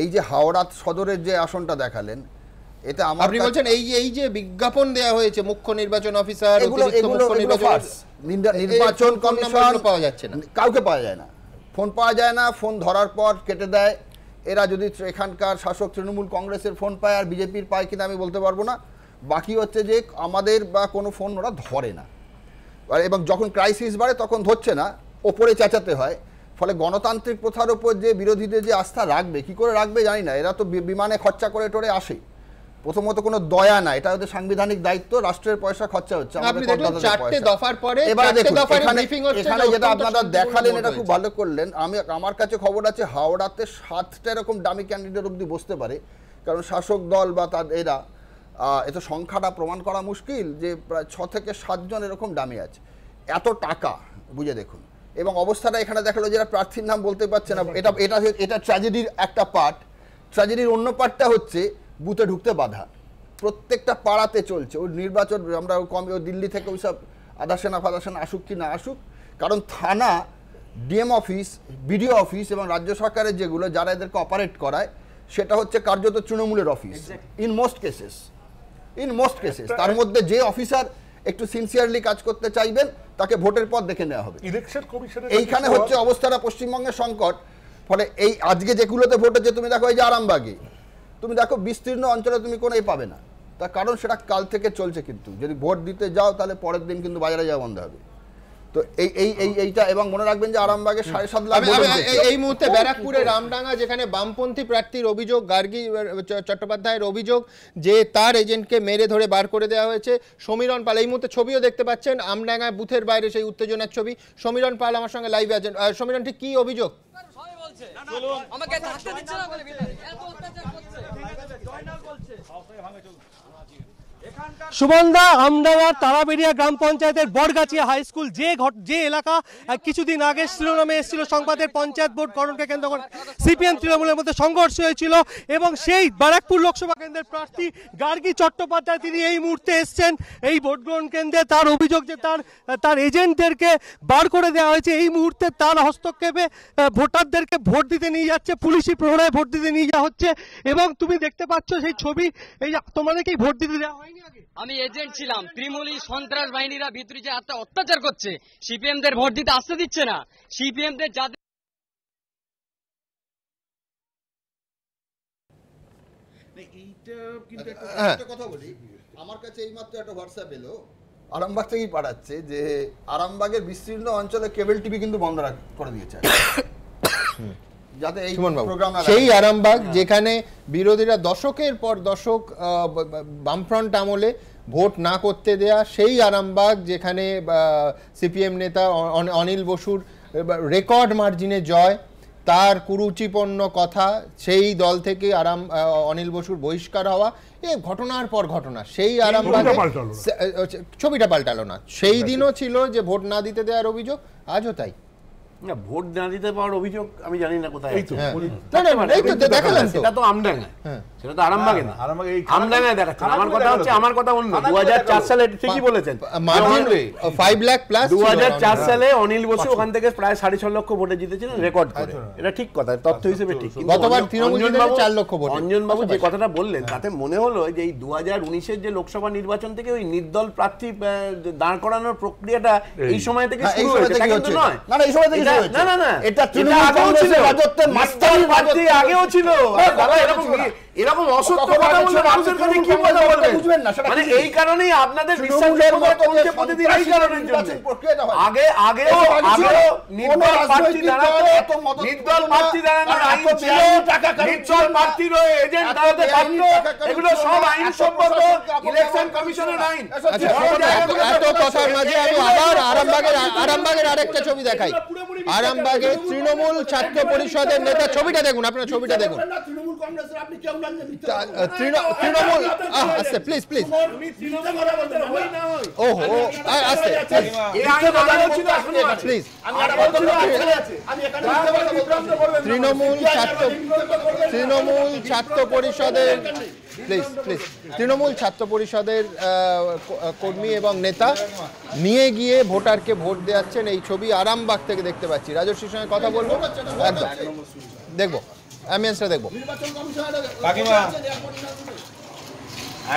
[SPEAKER 11] এই যে হাওড়া সদরের যে আসনটা দেখালেন এটা আমার আপনি বলছেন এই এই যে
[SPEAKER 1] বিজ্ঞাপন দেয়া হয়েছে মুখ্য নির্বাচন অফিসার অতিরিক্ত মুখ্য নির্বাচন নির্বাচন
[SPEAKER 11] কমিশন পাওয়া যাচ্ছে না কাউকে পাওয়া যায় না ফোন পাওয়া যায় না ফোন ধরার পর কেটে দেয় এরা যদি এখানকার শাসক তৃণমূল কংগ্রেসের ফোন পায় আর বিজেপির পায় কিনা আমি বলতে পারবো না বাকি হচ্ছে যে আমাদের বা কোনো ফোন ওরা ধরে না এবং যখন ক্রাইসিস বাড়ে তখন ধরছে না ওপরে চেঁচাতে হয় ফলে গণতান্ত্রিক প্রথার ওপর যে বিরোধীদের যে আস্থা রাখবে কি করে রাখবে জানি না এরা তো বিমানে খরচা করে টরে আসে প্রথমত কোনো দয়া না এটা ওদের সাংবিধানিক দায়িত্ব রাষ্ট্রের পয়সা খরচা হচ্ছে এখানে যেটা আপনারা দেখালেন এটা খুব ভালো করলেন আমি আমার কাছে খবর আছে হাওড়াতে সাতটা এরকম দামি ক্যান্ডিডেট অব্দি বসতে পারে কারণ শাসক দল বা তার এরা এত সংখ্যাটা প্রমাণ করা মুশকিল যে প্রায় ছ থেকে সাতজন এরকম দামি আছে এত টাকা বুঝে দেখুন এবং অবস্থাটা এখানে দেখালো যেটা প্রার্থীর নাম বলতে পারছে না এটা এটা এটা ট্র্যাজেডির একটা পার্ট ট্র্যাজেডির অন্য পার্টটা হচ্ছে বুথে ঢুকতে বাধা প্রত্যেকটা পাড়াতে চলছে ওই নির্বাচন আমরা কম দিল্লি থেকে ওই সব আদাসেনা ফাদাসেনা আসুক কি না আসুক কারণ থানা ডিএম অফিস বিডিও অফিস এবং রাজ্য সরকারের যেগুলো যারা এদেরকে অপারেট করায় সেটা হচ্ছে কার্যত তৃণমূলের office in most cases in most cases তার মধ্যে যে অফিসার একটু সিনসিয়ারলি কাজ করতে চাইবেন তাকে ভোটের পথ দেখে নেওয়া হবে এইখানে হচ্ছে অবস্থাটা পশ্চিমবঙ্গের সংকট ফলে এই আজকে যেগুলোতে ভোট হচ্ছে তুমি দেখো এই যে আরামবাগে তুমি দেখো বিস্তীর্ণ অঞ্চলে তুমি কোনো পাবে না তার কারণ সেটা কাল থেকে চলছে কিন্তু যদি ভোট দিতে যাও তাহলে পরের দিন কিন্তু বাজারে যাওয়া বন্ধ হবে তো এই এই
[SPEAKER 1] এই এইটা এবং মনে রাখবেন যে আরামবাগে সাড়ে সাত লাখ এই মুহূর্তে ব্যারাকপুরে রামডাঙ্গা যেখানে বামপন্থী প্রার্থীর অভিযোগ গার্গী চট্টোপাধ্যায়ের অভিযোগ যে তার এজেন্টকে মেরে ধরে বার করে দেওয়া হয়েছে সমীরণ পাল এই মুহূর্তে ছবিও দেখতে পাচ্ছেন আমডাঙ্গা বুথের বাইরে সেই উত্তেজনার ছবি সমীরণ পাল আমার সঙ্গে লাইভে আছেন সমীরণ ঠিক কি অভিযোগ
[SPEAKER 12] আমাকে দিচ্ছে না এত অত্যাচার
[SPEAKER 9] সুমনদা আমদাবাদ তারাবেড়িয়া গ্রাম পঞ্চায়েতের বরগাছিয়া হাই স্কুল যে যে এলাকা কিছুদিন আগে শিরোনামে এসেছিল সংবাদের পঞ্চায়েত বোর্ড গঠনকে কেন্দ্র করে সিপিএম তৃণমূলের মধ্যে সংঘর্ষ হয়েছিল এবং সেই ব্যারাকপুর লোকসভা কেন্দ্রের প্রার্থী গার্গী চট্টোপাধ্যায় তিনি এই মুহূর্তে এসছেন এই ভোট গ্রহণ কেন্দ্রে তার অভিযোগ যে তার তার এজেন্টদেরকে বার করে দেওয়া হয়েছে এই মুহূর্তে তার হস্তক্ষেপে ভোটারদেরকে ভোট দিতে নিয়ে যাচ্ছে পুলিশি প্রহরায় ভোট দিতে নিয়ে যাওয়া হচ্ছে এবং তুমি দেখতে পাচ্ছ সেই ছবি এই তোমাদেরকেই ভোট দিতে দেওয়া হয়নি
[SPEAKER 12] আমি এজেন্ট ছিলাম তৃণমূলী সন্ত্রাস বাহিনীরা ভিতরে যে এত অত্যাচার করছে দের ভোট দিতে আসতে দিচ্ছে না দের যাদের
[SPEAKER 3] হ্যাঁ।
[SPEAKER 11] আমার কাছে একটা আরামবাগ পাঠাচ্ছে যে আরামবাগের বিস্তীর্ণ
[SPEAKER 1] অঞ্চলে কেবল টিভি কিন্তু বন্ধ করে দিয়েছে সেই আরামবাগ হ্যাঁ। যেখানে বিরোধীরা দশকের পর দশক বামফ্রন্ট আমলে ভোট না করতে দেয়া সেই আরামবাগ যেখানে সিপিএম নেতা অনিল বসুর রেকর্ড মার্জিনে জয় তার কুরুচিপূর্ণ কথা সেই দল থেকে আরাম অনিল বসুর বহিষ্কার হওয়া এ ঘটনার পর ঘটনা সেই আরামবাগে ছবিটা পাল্টালো না সেই দিনও ছিল যে ভোট না দিতে দেওয়ার অভিযোগ আজও তাই
[SPEAKER 3] না ভোট না দিতে পাওয়ার অভিযোগ আমি জানি না কোথায় এই তো দেখা হ্যাঁ।
[SPEAKER 1] তো আমডাঙ্গায় হ্যাঁ। সেটা তো আরামবাগে না
[SPEAKER 3] আরামবাগে আমদানি আমার কথা হচ্ছে আমার কথা অন্য 2004 সালে ঠিকই বলেছেন মার্জিন 5 লাখ
[SPEAKER 1] প্লাস 2004 সালে
[SPEAKER 3] অনিল বসু ওখান থেকে প্রায় 6.5 লক্ষ ভোটে রেকর্ড করে আচ্ছা। এটা ঠিক কথা তথ্য আচ্ছা, হিসেবে ঠিক গতবার তৃণমূল 4 লক্ষ ভোটে অঞ্জন বাবু যে কথাটা বললেন হ্যাঁ। তাতে মনে হলো যে এই 2019 এর যে লোকসভা নির্বাচন থেকে ওই নির্দল প্রার্থী দাঁড় করানোর প্রক্রিয়াটা এই সময় থেকে হ্যাঁ, শুরু হয়েছে কিন্তু নয় না না এই সময় থেকে শুরু হয়েছে না না না এটা তৃণমূল কংগ্রেসের রাজত্বের মাস্টার পার্টি আগেও ছিল দাদা এরকম এরকম অসত্য কথা বললে মানুষের কাছে কি কথা মানে এই কারণেই আপনাদের প্রতিদিন এই কারণের জন্য আগে আগেও আগেও নির্দল প্রার্থী দাঁড়াতো নির্দল প্রার্থী দাঁড়ানোর ছিল
[SPEAKER 13] নির্দল এজেন্ট দাঁড়াতে পারত এগুলো সব আইন সম্মত ইলেকশন কমিশনের আইন আচ্ছা, এত কথার মাঝে আমি আবার আরামবাগের আরামবাগের
[SPEAKER 1] আরেকটা ছবি দেখাই আরামবাগের তৃণমূল ছাত্র পরিষদের নেতা ছবিটা দেখুন আপনার ছবিটা দেখুন
[SPEAKER 3] তৃণমূল কংগ্রেসের আপনি কেউ তৃণমূল
[SPEAKER 13] আছে প্লিজ প্লিজ
[SPEAKER 1] ছাত্র তৃণমূল ছাত্র পরিষদের প্লিজ প্লিজ তৃণমূল ছাত্র পরিষদের কর্মী এবং নেতা নিয়ে গিয়ে ভোটারকে ভোট দেওয়াচ্ছেন এই ছবি আরামবাগ থেকে দেখতে পাচ্ছি রাজস্বীর সঙ্গে কথা বলবো একদম দেখবো অ্যাম্বিয়েন্সটা
[SPEAKER 13] দেখবো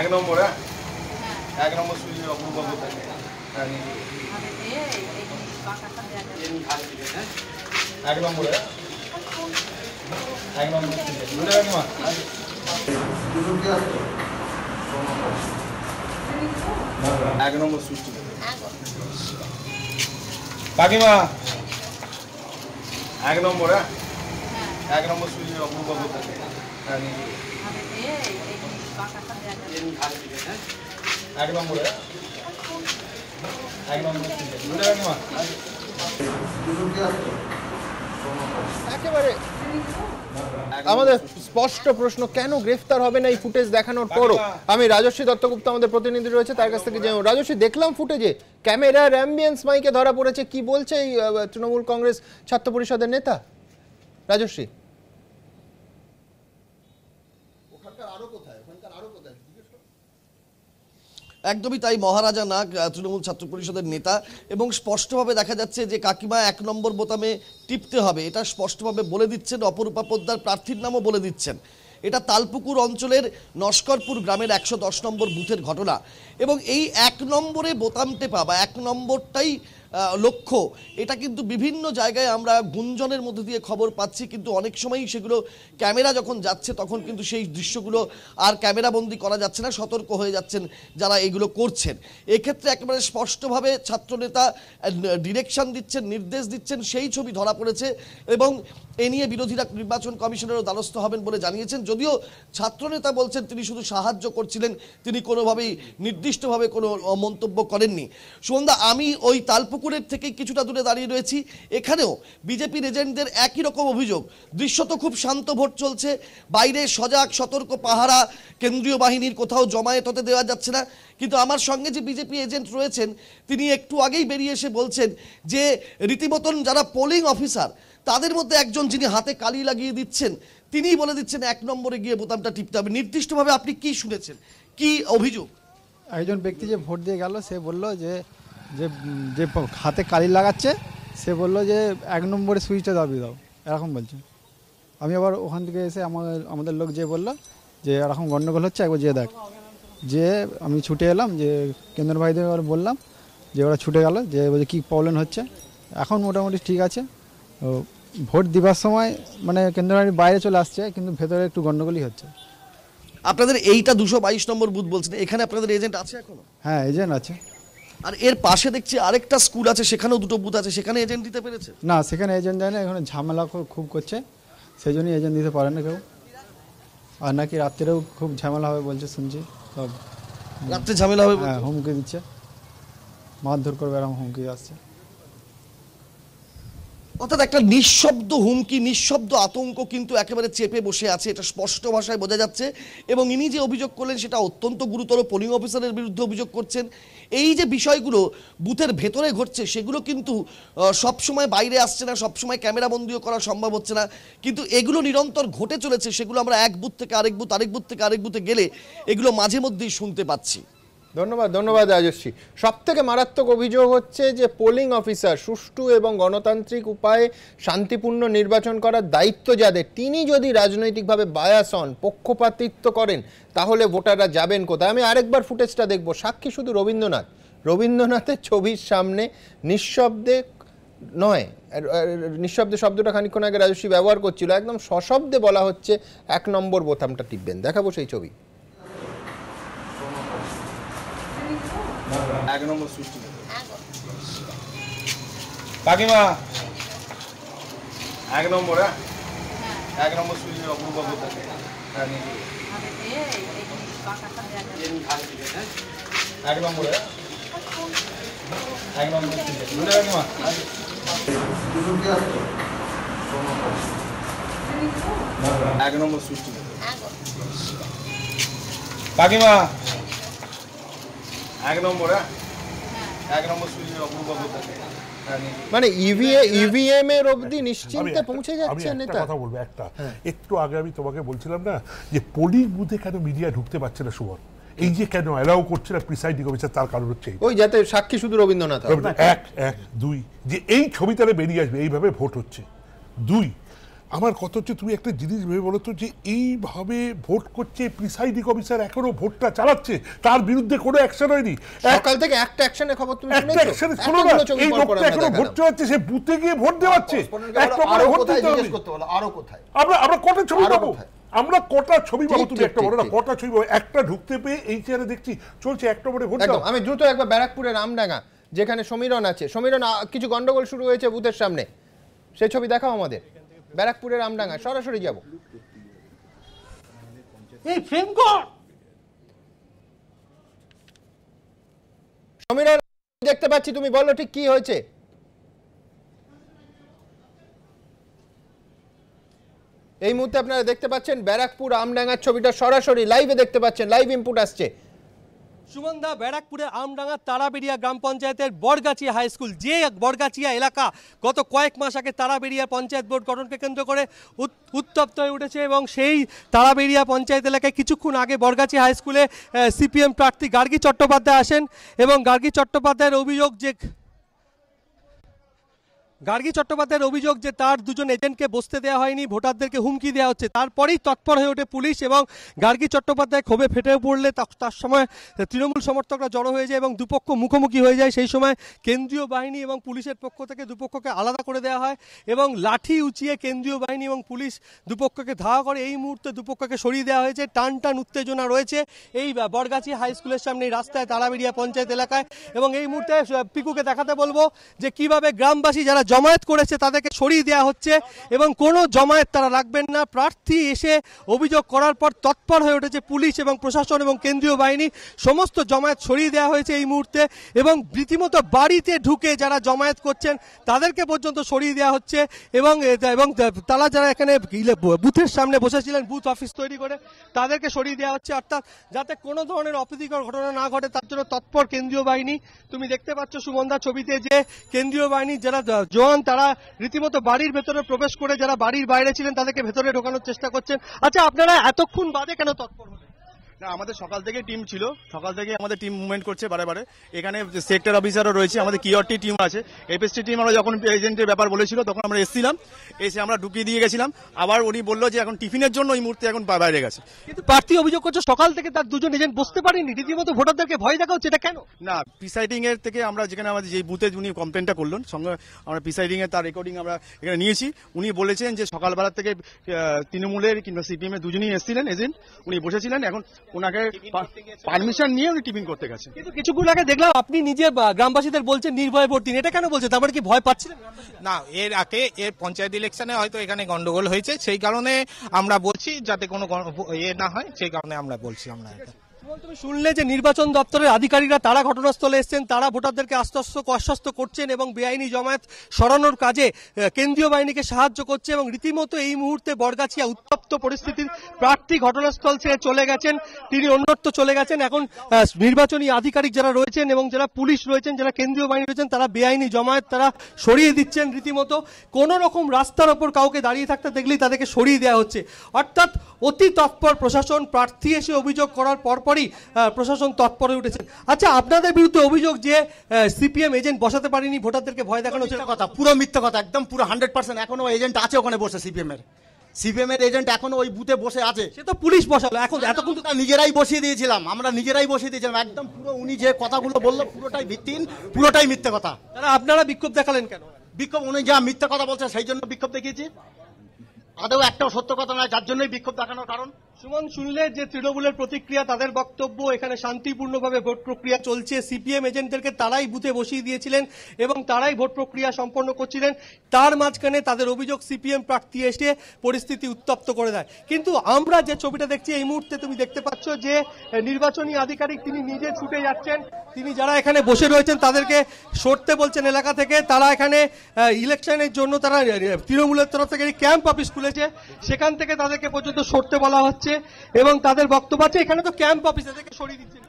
[SPEAKER 13] এক নম্বরে এক নম্বর সুইচ অপূর্ব এক নম্বরে এক নম্বর হ্যাঁ, এক নম্বর হ্যাঁ? সুইচ কাকিমা এক নম্বরে এক নম্বর অপূর্ব হ্যাঁ, এক নম্বরে
[SPEAKER 1] একেবারে আমাদের স্পষ্ট প্রশ্ন কেন গ্রেফতার হবে না এই ফুটেজ দেখানোর পরও আমি রাজস্বী দত্তগুপ্ত আমাদের প্রতিনিধি রয়েছে তার কাছ থেকে যেমন রাজস্বী দেখলাম ফুটেজে ক্যামেরার অ্যাম্বিয়েন্স মাইকে ধরা পড়েছে কি বলছে এই তৃণমূল কংগ্রেস ছাত্র পরিষদের নেতা রাজস্বী
[SPEAKER 14] একদমই তাই মহারাজা নাগ তৃণমূল ছাত্র পরিষদের নেতা এবং স্পষ্টভাবে দেখা যাচ্ছে যে কাকিমা এক নম্বর বোতামে টিপতে হবে এটা স্পষ্টভাবে বলে দিচ্ছেন অপরূপা পোদ্দার প্রার্থীর নামও বলে দিচ্ছেন এটা তালপুকুর অঞ্চলের নস্করপুর গ্রামের একশো নম্বর বুথের ঘটনা এবং এই এক নম্বরে বোতাম টেপা বা এক নম্বরটাই লক্ষ্য এটা কিন্তু বিভিন্ন জায়গায় আমরা গুঞ্জনের মধ্যে দিয়ে খবর পাচ্ছি কিন্তু অনেক সময়ই সেগুলো ক্যামেরা যখন যাচ্ছে তখন কিন্তু সেই দৃশ্যগুলো আর ক্যামেরাবন্দি করা যাচ্ছে না সতর্ক হয়ে যাচ্ছেন যারা এগুলো করছেন এক্ষেত্রে একেবারে স্পষ্টভাবে ছাত্রনেতা ডিরেকশন দিচ্ছেন নির্দেশ দিচ্ছেন সেই ছবি ধরা পড়েছে এবং এ নিয়ে বিরোধীরা নির্বাচন কমিশনেরও দ্বারস্থ হবেন বলে জানিয়েছেন যদিও ছাত্রনেতা বলছেন তিনি শুধু সাহায্য করছিলেন তিনি কোনোভাবেই নির্দিষ্টভাবে কোনো মন্তব্য করেননি সুন্দা আমি ওই তালপুক পুকুরের থেকে কিছুটা দূরে দাঁড়িয়ে রয়েছি এখানেও বিজেপির এজেন্টদের একই রকম অভিযোগ দৃশ্যত খুব শান্ত ভোট চলছে বাইরে সজাগ সতর্ক পাহারা কেন্দ্রীয় বাহিনীর কোথাও জমায়েত হতে দেওয়া যাচ্ছে না কিন্তু আমার সঙ্গে যে বিজেপি এজেন্ট রয়েছেন তিনি একটু আগেই বেরিয়ে এসে বলছেন যে রীতিমতন যারা পোলিং অফিসার তাদের মধ্যে একজন যিনি হাতে কালি লাগিয়ে দিচ্ছেন তিনিই বলে দিচ্ছেন এক নম্বরে গিয়ে বোতামটা টিপতে হবে নির্দিষ্টভাবে আপনি কি শুনেছেন কি অভিযোগ একজন ব্যক্তি যে ভোট দিয়ে গেল সে বলল যে
[SPEAKER 8] যে যে হাতে কালি লাগাচ্ছে সে বললো যে এক নম্বরে সুইচটা দাবিয়ে দাও এরকম বলছে আমি আবার ওখান থেকে এসে
[SPEAKER 1] আমাদের আমাদের লোক যে বললো যে এরকম গণ্ডগোল হচ্ছে একবার যে দেখ যে আমি ছুটে এলাম যে কেন্দ্র ভাইদের বললাম যে ওরা ছুটে গেল যে বলছে কী প্রবলেম হচ্ছে এখন মোটামুটি ঠিক আছে ভোট দিবার সময় মানে কেন্দ্র বাড়ির বাইরে চলে আসছে কিন্তু
[SPEAKER 13] ভেতরে একটু গণ্ডগোলই হচ্ছে
[SPEAKER 14] আপনাদের এইটা দুশো বাইশ নম্বর বুথ বলছেন এখানে আপনাদের এজেন্ট আছে এখনো
[SPEAKER 13] হ্যাঁ এজেন্ট আছে
[SPEAKER 14] আর এর পাশে দেখছি আরেকটা স্কুল আছে সেখানেও দুটো বুথ আছে সেখানে এজেন্ট দিতে পেরেছে
[SPEAKER 1] না সেখানে এজেন্ট দেয় না এখানে ঝামেলা খুব করছে সেই জন্যই এজেন্ট দিতে পারে না কেউ আর নাকি রাত্রেও খুব ঝামেলা হবে বলছে শুনছি সব রাত্রে
[SPEAKER 14] ঝামেলা হবে হ্যাঁ
[SPEAKER 2] হুমকি দিচ্ছে মারধর করবে এরকম হুমকি আসছে
[SPEAKER 14] অর্থাৎ একটা নিঃশব্দ হুমকি নিঃশব্দ আতঙ্ক কিন্তু একেবারে চেপে বসে আছে এটা স্পষ্ট ভাষায় বোঝা যাচ্ছে এবং ইনি যে অভিযোগ করলেন সেটা অত্যন্ত গুরুতর পোলিং অফিসারের বিরুদ্ধে অভিযোগ করছেন এই যে বিষয়গুলো বুথের ভেতরে ঘটছে সেগুলো কিন্তু সবসময় বাইরে আসছে না সবসময় বন্দিও করা সম্ভব হচ্ছে না কিন্তু এগুলো নিরন্তর ঘটে চলেছে সেগুলো আমরা এক বুথ থেকে আরেক বুথ আরেক বুথ থেকে আরেক বুথে গেলে এগুলো মাঝে মধ্যেই শুনতে পাচ্ছি ধন্যবাদ ধন্যবাদ রাজশ্রী সব থেকে মারাত্মক অভিযোগ হচ্ছে যে পোলিং অফিসার সুষ্ঠু এবং
[SPEAKER 1] গণতান্ত্রিক উপায়ে শান্তিপূর্ণ নির্বাচন করার দায়িত্ব যাদের তিনি যদি রাজনৈতিকভাবে বায়াস হন পক্ষপাতিত্ব করেন তাহলে ভোটাররা যাবেন কোথায় আমি আরেকবার ফুটেজটা দেখব সাক্ষী শুধু রবীন্দ্রনাথ রবীন্দ্রনাথের ছবির সামনে নিঃশব্দে নয় নিঃশব্দে শব্দটা খানিক্ষণ আগে রাজস্বী ব্যবহার করছিল একদম সশব্দে বলা হচ্ছে এক নম্বর বোতামটা টিপবেন দেখাবো সেই ছবি
[SPEAKER 13] এক নম্বর স ৃ ষ ্ m ি কাকিমা এক নম্বর হ্যাঁ এক নম্বর সৃষ্টি অপূর্ব এক নম্বর এক নম্বর কাকিমা এক নম্বর সৃষ্টি কাকিমা
[SPEAKER 10] হ্যাঁ, মানে ইভিএম এর অবধি নিশ্চিন্তে পৌঁছে যাচ্ছে নেতা কথা বলবো একটা হ্যাঁ। একটু আগে আমি তোমাকে বলছিলাম না যে পোলিং বুথে কেন মিডিয়া ঢুকতে পারছে না সুবর্ণ এই যে কেন অ্যালাউ করছে না প্রিসাইডিং অফিসার তার কারণ হচ্ছে ওই যাতে সাক্ষী শুধু রবীন্দ্রনাথ এক এক দুই যে এই তাহলে বেরিয়ে আসবে এইভাবে ভোট হচ্ছে দুই আমার কত হচ্ছে তুমি একটা জিনিস ভেবে বলতো যে এইভাবে ভোট করছে প্রিসাইডিং অফিসার এখনো ভোটটা চালাচ্ছে তার বিরুদ্ধে কোনো অ্যাকশন হয়নি সকাল থেকে একটা
[SPEAKER 1] অ্যাকশনের খবর তুমি একটা অ্যাকশন শোনো না এই লোকটা এখনো ভোট
[SPEAKER 10] চালাচ্ছে সে বুথে গিয়ে ভোট দেওয়াচ্ছে ভোট দিতে হবে
[SPEAKER 1] আরো
[SPEAKER 11] কোথায়
[SPEAKER 10] আমরা আমরা কটা ছবি পাবো আমরা কটা ছবি পাবো তুমি একটা না কটা ছবি পাবো একটা ঢুকতে পেয়ে এই চেয়ারে দেখছি চলছে একটা
[SPEAKER 1] নম্বরে ভোট দাও আমি দ্রুত একবার ব্যারাকপুরের রামডাঙ্গা যেখানে সমীরণ আছে সমীরণ কিছু গন্ডগোল শুরু হয়েছে বুথের সামনে সেই ছবি দেখাও আমাদের ব্যারাকপুরের আমডাঙ্গা সরাসরি যাব দেখতে পাচ্ছি তুমি বলো ঠিক কি হয়েছে এই মুহূর্তে আপনারা দেখতে পাচ্ছেন ব্যারাকপুর আমডাঙ্গার ছবিটা সরাসরি লাইভে দেখতে পাচ্ছেন লাইভ ইনপুট আসছে
[SPEAKER 9] সুমন্দা ব্যারাকপুরে আমডাঙ্গা তারাবেড়িয়া গ্রাম পঞ্চায়েতের বরগাছিয়া হাই স্কুল যে বরগাছিয়া এলাকা গত কয়েক মাস আগে তারাবেড়িয়া পঞ্চায়েত বোর্ড গঠনকে কেন্দ্র করে উত্তপ্ত হয়ে উঠেছে এবং সেই তারাবেড়িয়া পঞ্চায়েত এলাকায় কিছুক্ষণ আগে বরগাছিয়া হাই স্কুলে সিপিএম প্রার্থী গার্গী চট্টোপাধ্যায় আসেন এবং গার্গী চট্টোপাধ্যায়ের অভিযোগ যে গার্গী চট্টোপাধ্যায়ের অভিযোগ যে তার দুজন এজেন্টকে বসতে দেওয়া হয়নি ভোটারদেরকে হুমকি দেওয়া হচ্ছে তারপরেই তৎপর হয়ে ওঠে পুলিশ এবং গার্গী চট্টোপাধ্যায় ক্ষোভে ফেটে পড়লে তার সময় তৃণমূল সমর্থকরা জড়ো হয়ে যায় এবং দুপক্ষ মুখোমুখি হয়ে যায় সেই সময় কেন্দ্রীয় বাহিনী এবং পুলিশের পক্ষ থেকে দুপক্ষকে আলাদা করে দেওয়া হয় এবং লাঠি উঁচিয়ে কেন্দ্রীয় বাহিনী এবং পুলিশ দুপক্ষকে ধাওয়া করে এই মুহূর্তে দুপক্ষকে সরিয়ে দেওয়া হয়েছে টান টান উত্তেজনা রয়েছে এই বরগাছি হাই স্কুলের সামনে রাস্তায় তারাবিড়িয়া পঞ্চায়েত এলাকায় এবং এই মুহূর্তে পিকুকে দেখাতে বলবো যে কিভাবে গ্রামবাসী যারা জমায়েত করেছে তাদেরকে সরিয়ে দেওয়া হচ্ছে এবং কোনো জমায়েত তারা রাখবেন না প্রার্থী এসে অভিযোগ করার পর তৎপর হয়ে উঠেছে পুলিশ এবং প্রশাসন এবং কেন্দ্রীয় বাহিনী সমস্ত জমায়েত সরিয়ে দেওয়া হয়েছে এই মুহূর্তে এবং রীতিমতো বাড়িতে ঢুকে যারা জমায়েত করছেন তাদেরকে পর্যন্ত সরিয়ে দেওয়া হচ্ছে এবং এবং তারা যারা এখানে বুথের সামনে বসেছিলেন বুথ অফিস তৈরি করে তাদেরকে সরিয়ে দেওয়া হচ্ছে অর্থাৎ যাতে কোনো ধরনের অপ্রীতিকর ঘটনা না ঘটে তার জন্য তৎপর কেন্দ্রীয় বাহিনী তুমি দেখতে পাচ্ছ সুমনদা ছবিতে যে কেন্দ্রীয় বাহিনী যারা জোয়ান তারা রীতিমতো বাড়ির ভেতরে প্রবেশ করে যারা বাড়ির বাইরে ছিলেন তাদেরকে ভেতরে ঢোকানোর চেষ্টা করছেন আচ্ছা আপনারা এতক্ষণ বাদে কেন তৎপর হলেন
[SPEAKER 2] না আমাদের সকাল থেকে টিম ছিল সকাল থেকে আমাদের টিম মুভমেন্ট করছে বারে বারে এখানে সেক্টর অফিসারও রয়েছে আমাদের কিওরটি টিম আছে এপিএসটি টিম আমরা যখন
[SPEAKER 9] এজেন্টের ব্যাপার বলেছিল তখন আমরা এসেছিলাম এসে আমরা ঢুকিয়ে দিয়ে গেছিলাম আবার উনি বললো যে এখন টিফিনের জন্য এই মুহূর্তে এখন বাইরে গেছে কিন্তু প্রার্থী অভিযোগ করছে সকাল থেকে তার দুজন এজেন্ট বসতে পারেনি রীতিমতো ভোটারদেরকে ভয় দেখা হচ্ছে এটা কেন না প্রিসাইডিং এর থেকে আমরা যেখানে আমাদের যে বুথে উনি কমপ্লেনটা করলেন সঙ্গে আমরা প্রিসাইডিং এর তার রেকর্ডিং আমরা এখানে নিয়েছি উনি বলেছেন যে সকালবেলা থেকে তৃণমূলের কিংবা সিপিএম এর দুজনেই এসেছিলেন এজেন্ট উনি বসেছিলেন এখন ওনাকে পারমিশন নিয়ে উনি টিফিন করতে গেছেন কিন্তু কিছুক্ষণ আগে দেখলাম আপনি নিজে গ্রামবাসীদের বলছেন নির্ভয় ভোট দিন এটা কেন বলছেন তারপরে কি ভয় পাচ্ছিলেন না এর আগে এর পঞ্চায়েত ইলেকশনে হয়তো এখানে গন্ডগোল হয়েছে সেই কারণে আমরা বলছি যাতে কোনো ইয়ে না হয় সেই কারণে আমরা বলছি আমরা তুমি শুনলে যে নির্বাচন দপ্তরের আধিকারিকরা তারা ঘটনাস্থলে এসছেন তারা ভোটারদেরকে আশ্বস্ত আশ্বস্ত করছেন এবং বেআইনি জমায়েত সরানোর কাজে কেন্দ্রীয় বাহিনীকে সাহায্য করছে এবং রীতিমতো এই মুহূর্তে বরগাছিয়া উত্তপ্ত পরিস্থিতির প্রার্থী ঘটনাস্থল ছেড়ে চলে গেছেন তিনি অন্যত্র চলে গেছেন এখন নির্বাচনী আধিকারিক যারা রয়েছেন এবং যারা পুলিশ রয়েছেন যারা কেন্দ্রীয় বাহিনী রয়েছেন তারা বেআইনি জমায়েত তারা সরিয়ে দিচ্ছেন রীতিমতো কোনো রকম রাস্তার ওপর কাউকে দাঁড়িয়ে থাকতে দেখলেই তাদেরকে সরিয়ে দেওয়া হচ্ছে অর্থাৎ অতি তৎপর প্রশাসন প্রার্থী এসে অভিযোগ করার পরপরই সরকারি প্রশাসন তৎপরে হয়ে উঠেছেন আচ্ছা আপনাদের বিরুদ্ধে অভিযোগ যে সিপিএম এজেন্ট বসাতে পারেনি ভোটারদেরকে ভয় দেখানো হচ্ছে কথা পুরো মিথ্যা কথা একদম পুরো হান্ড্রেড পার্সেন্ট এখনো এজেন্ট আছে ওখানে বসে সিপিএম এর সিপিএম এর এজেন্ট এখনো ওই বুথে বসে আছে সে তো পুলিশ বসালো এখন এতক্ষণ তো নিজেরাই বসিয়ে দিয়েছিলাম আমরা নিজেরাই বসিয়ে দিয়েছিলাম একদম পুরো উনি যে কথাগুলো বললো পুরোটাই ভিত্তিহীন পুরোটাই মিথ্যা কথা তারা আপনারা বিক্ষোভ দেখালেন কেন বিক্ষোভ উনি যা মিথ্যা কথা বলছে সেই জন্য বিক্ষোভ দেখিয়েছি আদৌ একটাও সত্য কথা নয় যার জন্যই বিক্ষোভ দেখানোর কারণ সুমন শুনলে যে তৃণমূলের প্রতিক্রিয়া তাদের বক্তব্য এখানে শান্তিপূর্ণভাবে ভোট প্রক্রিয়া চলছে সিপিএম এজেন্টদেরকে তারাই বুথে বসিয়ে দিয়েছিলেন এবং তারাই ভোট প্রক্রিয়া সম্পন্ন করছিলেন তার মাঝখানে তাদের অভিযোগ সিপিএম প্রার্থী এসে পরিস্থিতি উত্তপ্ত করে দেয় কিন্তু আমরা যে ছবিটা দেখছি এই মুহূর্তে তুমি দেখতে পাচ্ছ যে নির্বাচনী আধিকারিক তিনি নিজে ছুটে যাচ্ছেন তিনি যারা এখানে বসে রয়েছেন তাদেরকে সরতে বলছেন এলাকা থেকে তারা এখানে ইলেকশনের জন্য তারা তৃণমূলের তরফ থেকে ক্যাম্প অফিস খুলেছে সেখান থেকে তাদেরকে পর্যন্ত সরতে বলা হচ্ছে আছে এবং তাদের বক্তব্য আছে এখানে তো ক্যাম্প অফিসার থেকে সরিয়ে দিচ্ছেন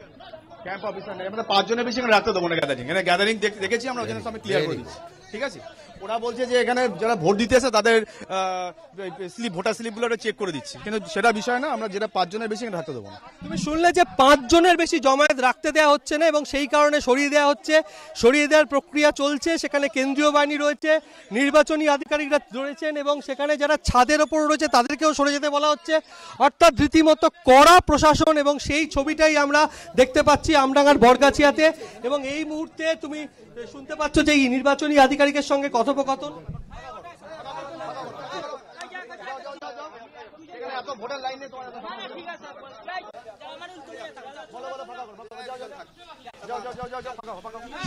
[SPEAKER 2] ক্যাম্প অফিসার নেই আমরা পাঁচজনের বেশি রাখতে দেবো না গ্যাদারিং গ্যাদারিং দেখেছি আমরা ওই জন্য আমি ক্লিয়ার করে দিচ্ছি ঠিক আছে ওরা
[SPEAKER 15] বলছে যে এখানে যারা ভোট দিতে এসে তাদের
[SPEAKER 2] স্লিপ ভোটার গুলো চেক করে দিচ্ছি কিন্তু
[SPEAKER 9] সেটা বিষয় না আমরা যেটা পাঁচজনের বেশি রাখতে দেবো না তুমি শুনলে যে পাঁচজনের বেশি জমায়েত রাখতে দেওয়া হচ্ছে না এবং সেই কারণে সরিয়ে দেওয়া হচ্ছে সরিয়ে দেওয়ার প্রক্রিয়া চলছে সেখানে কেন্দ্রীয় বাহিনী রয়েছে নির্বাচনী আধিকারিকরা রয়েছেন এবং সেখানে যারা ছাদের ওপর রয়েছে তাদেরকেও সরে যেতে বলা হচ্ছে অর্থাৎ রীতিমতো কড়া প্রশাসন এবং সেই ছবিটাই আমরা দেখতে পাচ্ছি আমডাঙ্গার বরগাছিয়াতে এবং এই মুহূর্তে তুমি শুনতে পাচ্ছ যে এই নির্বাচনী আধিকারিকের সঙ্গে কথা কথোপকথন ভোটার লাইনে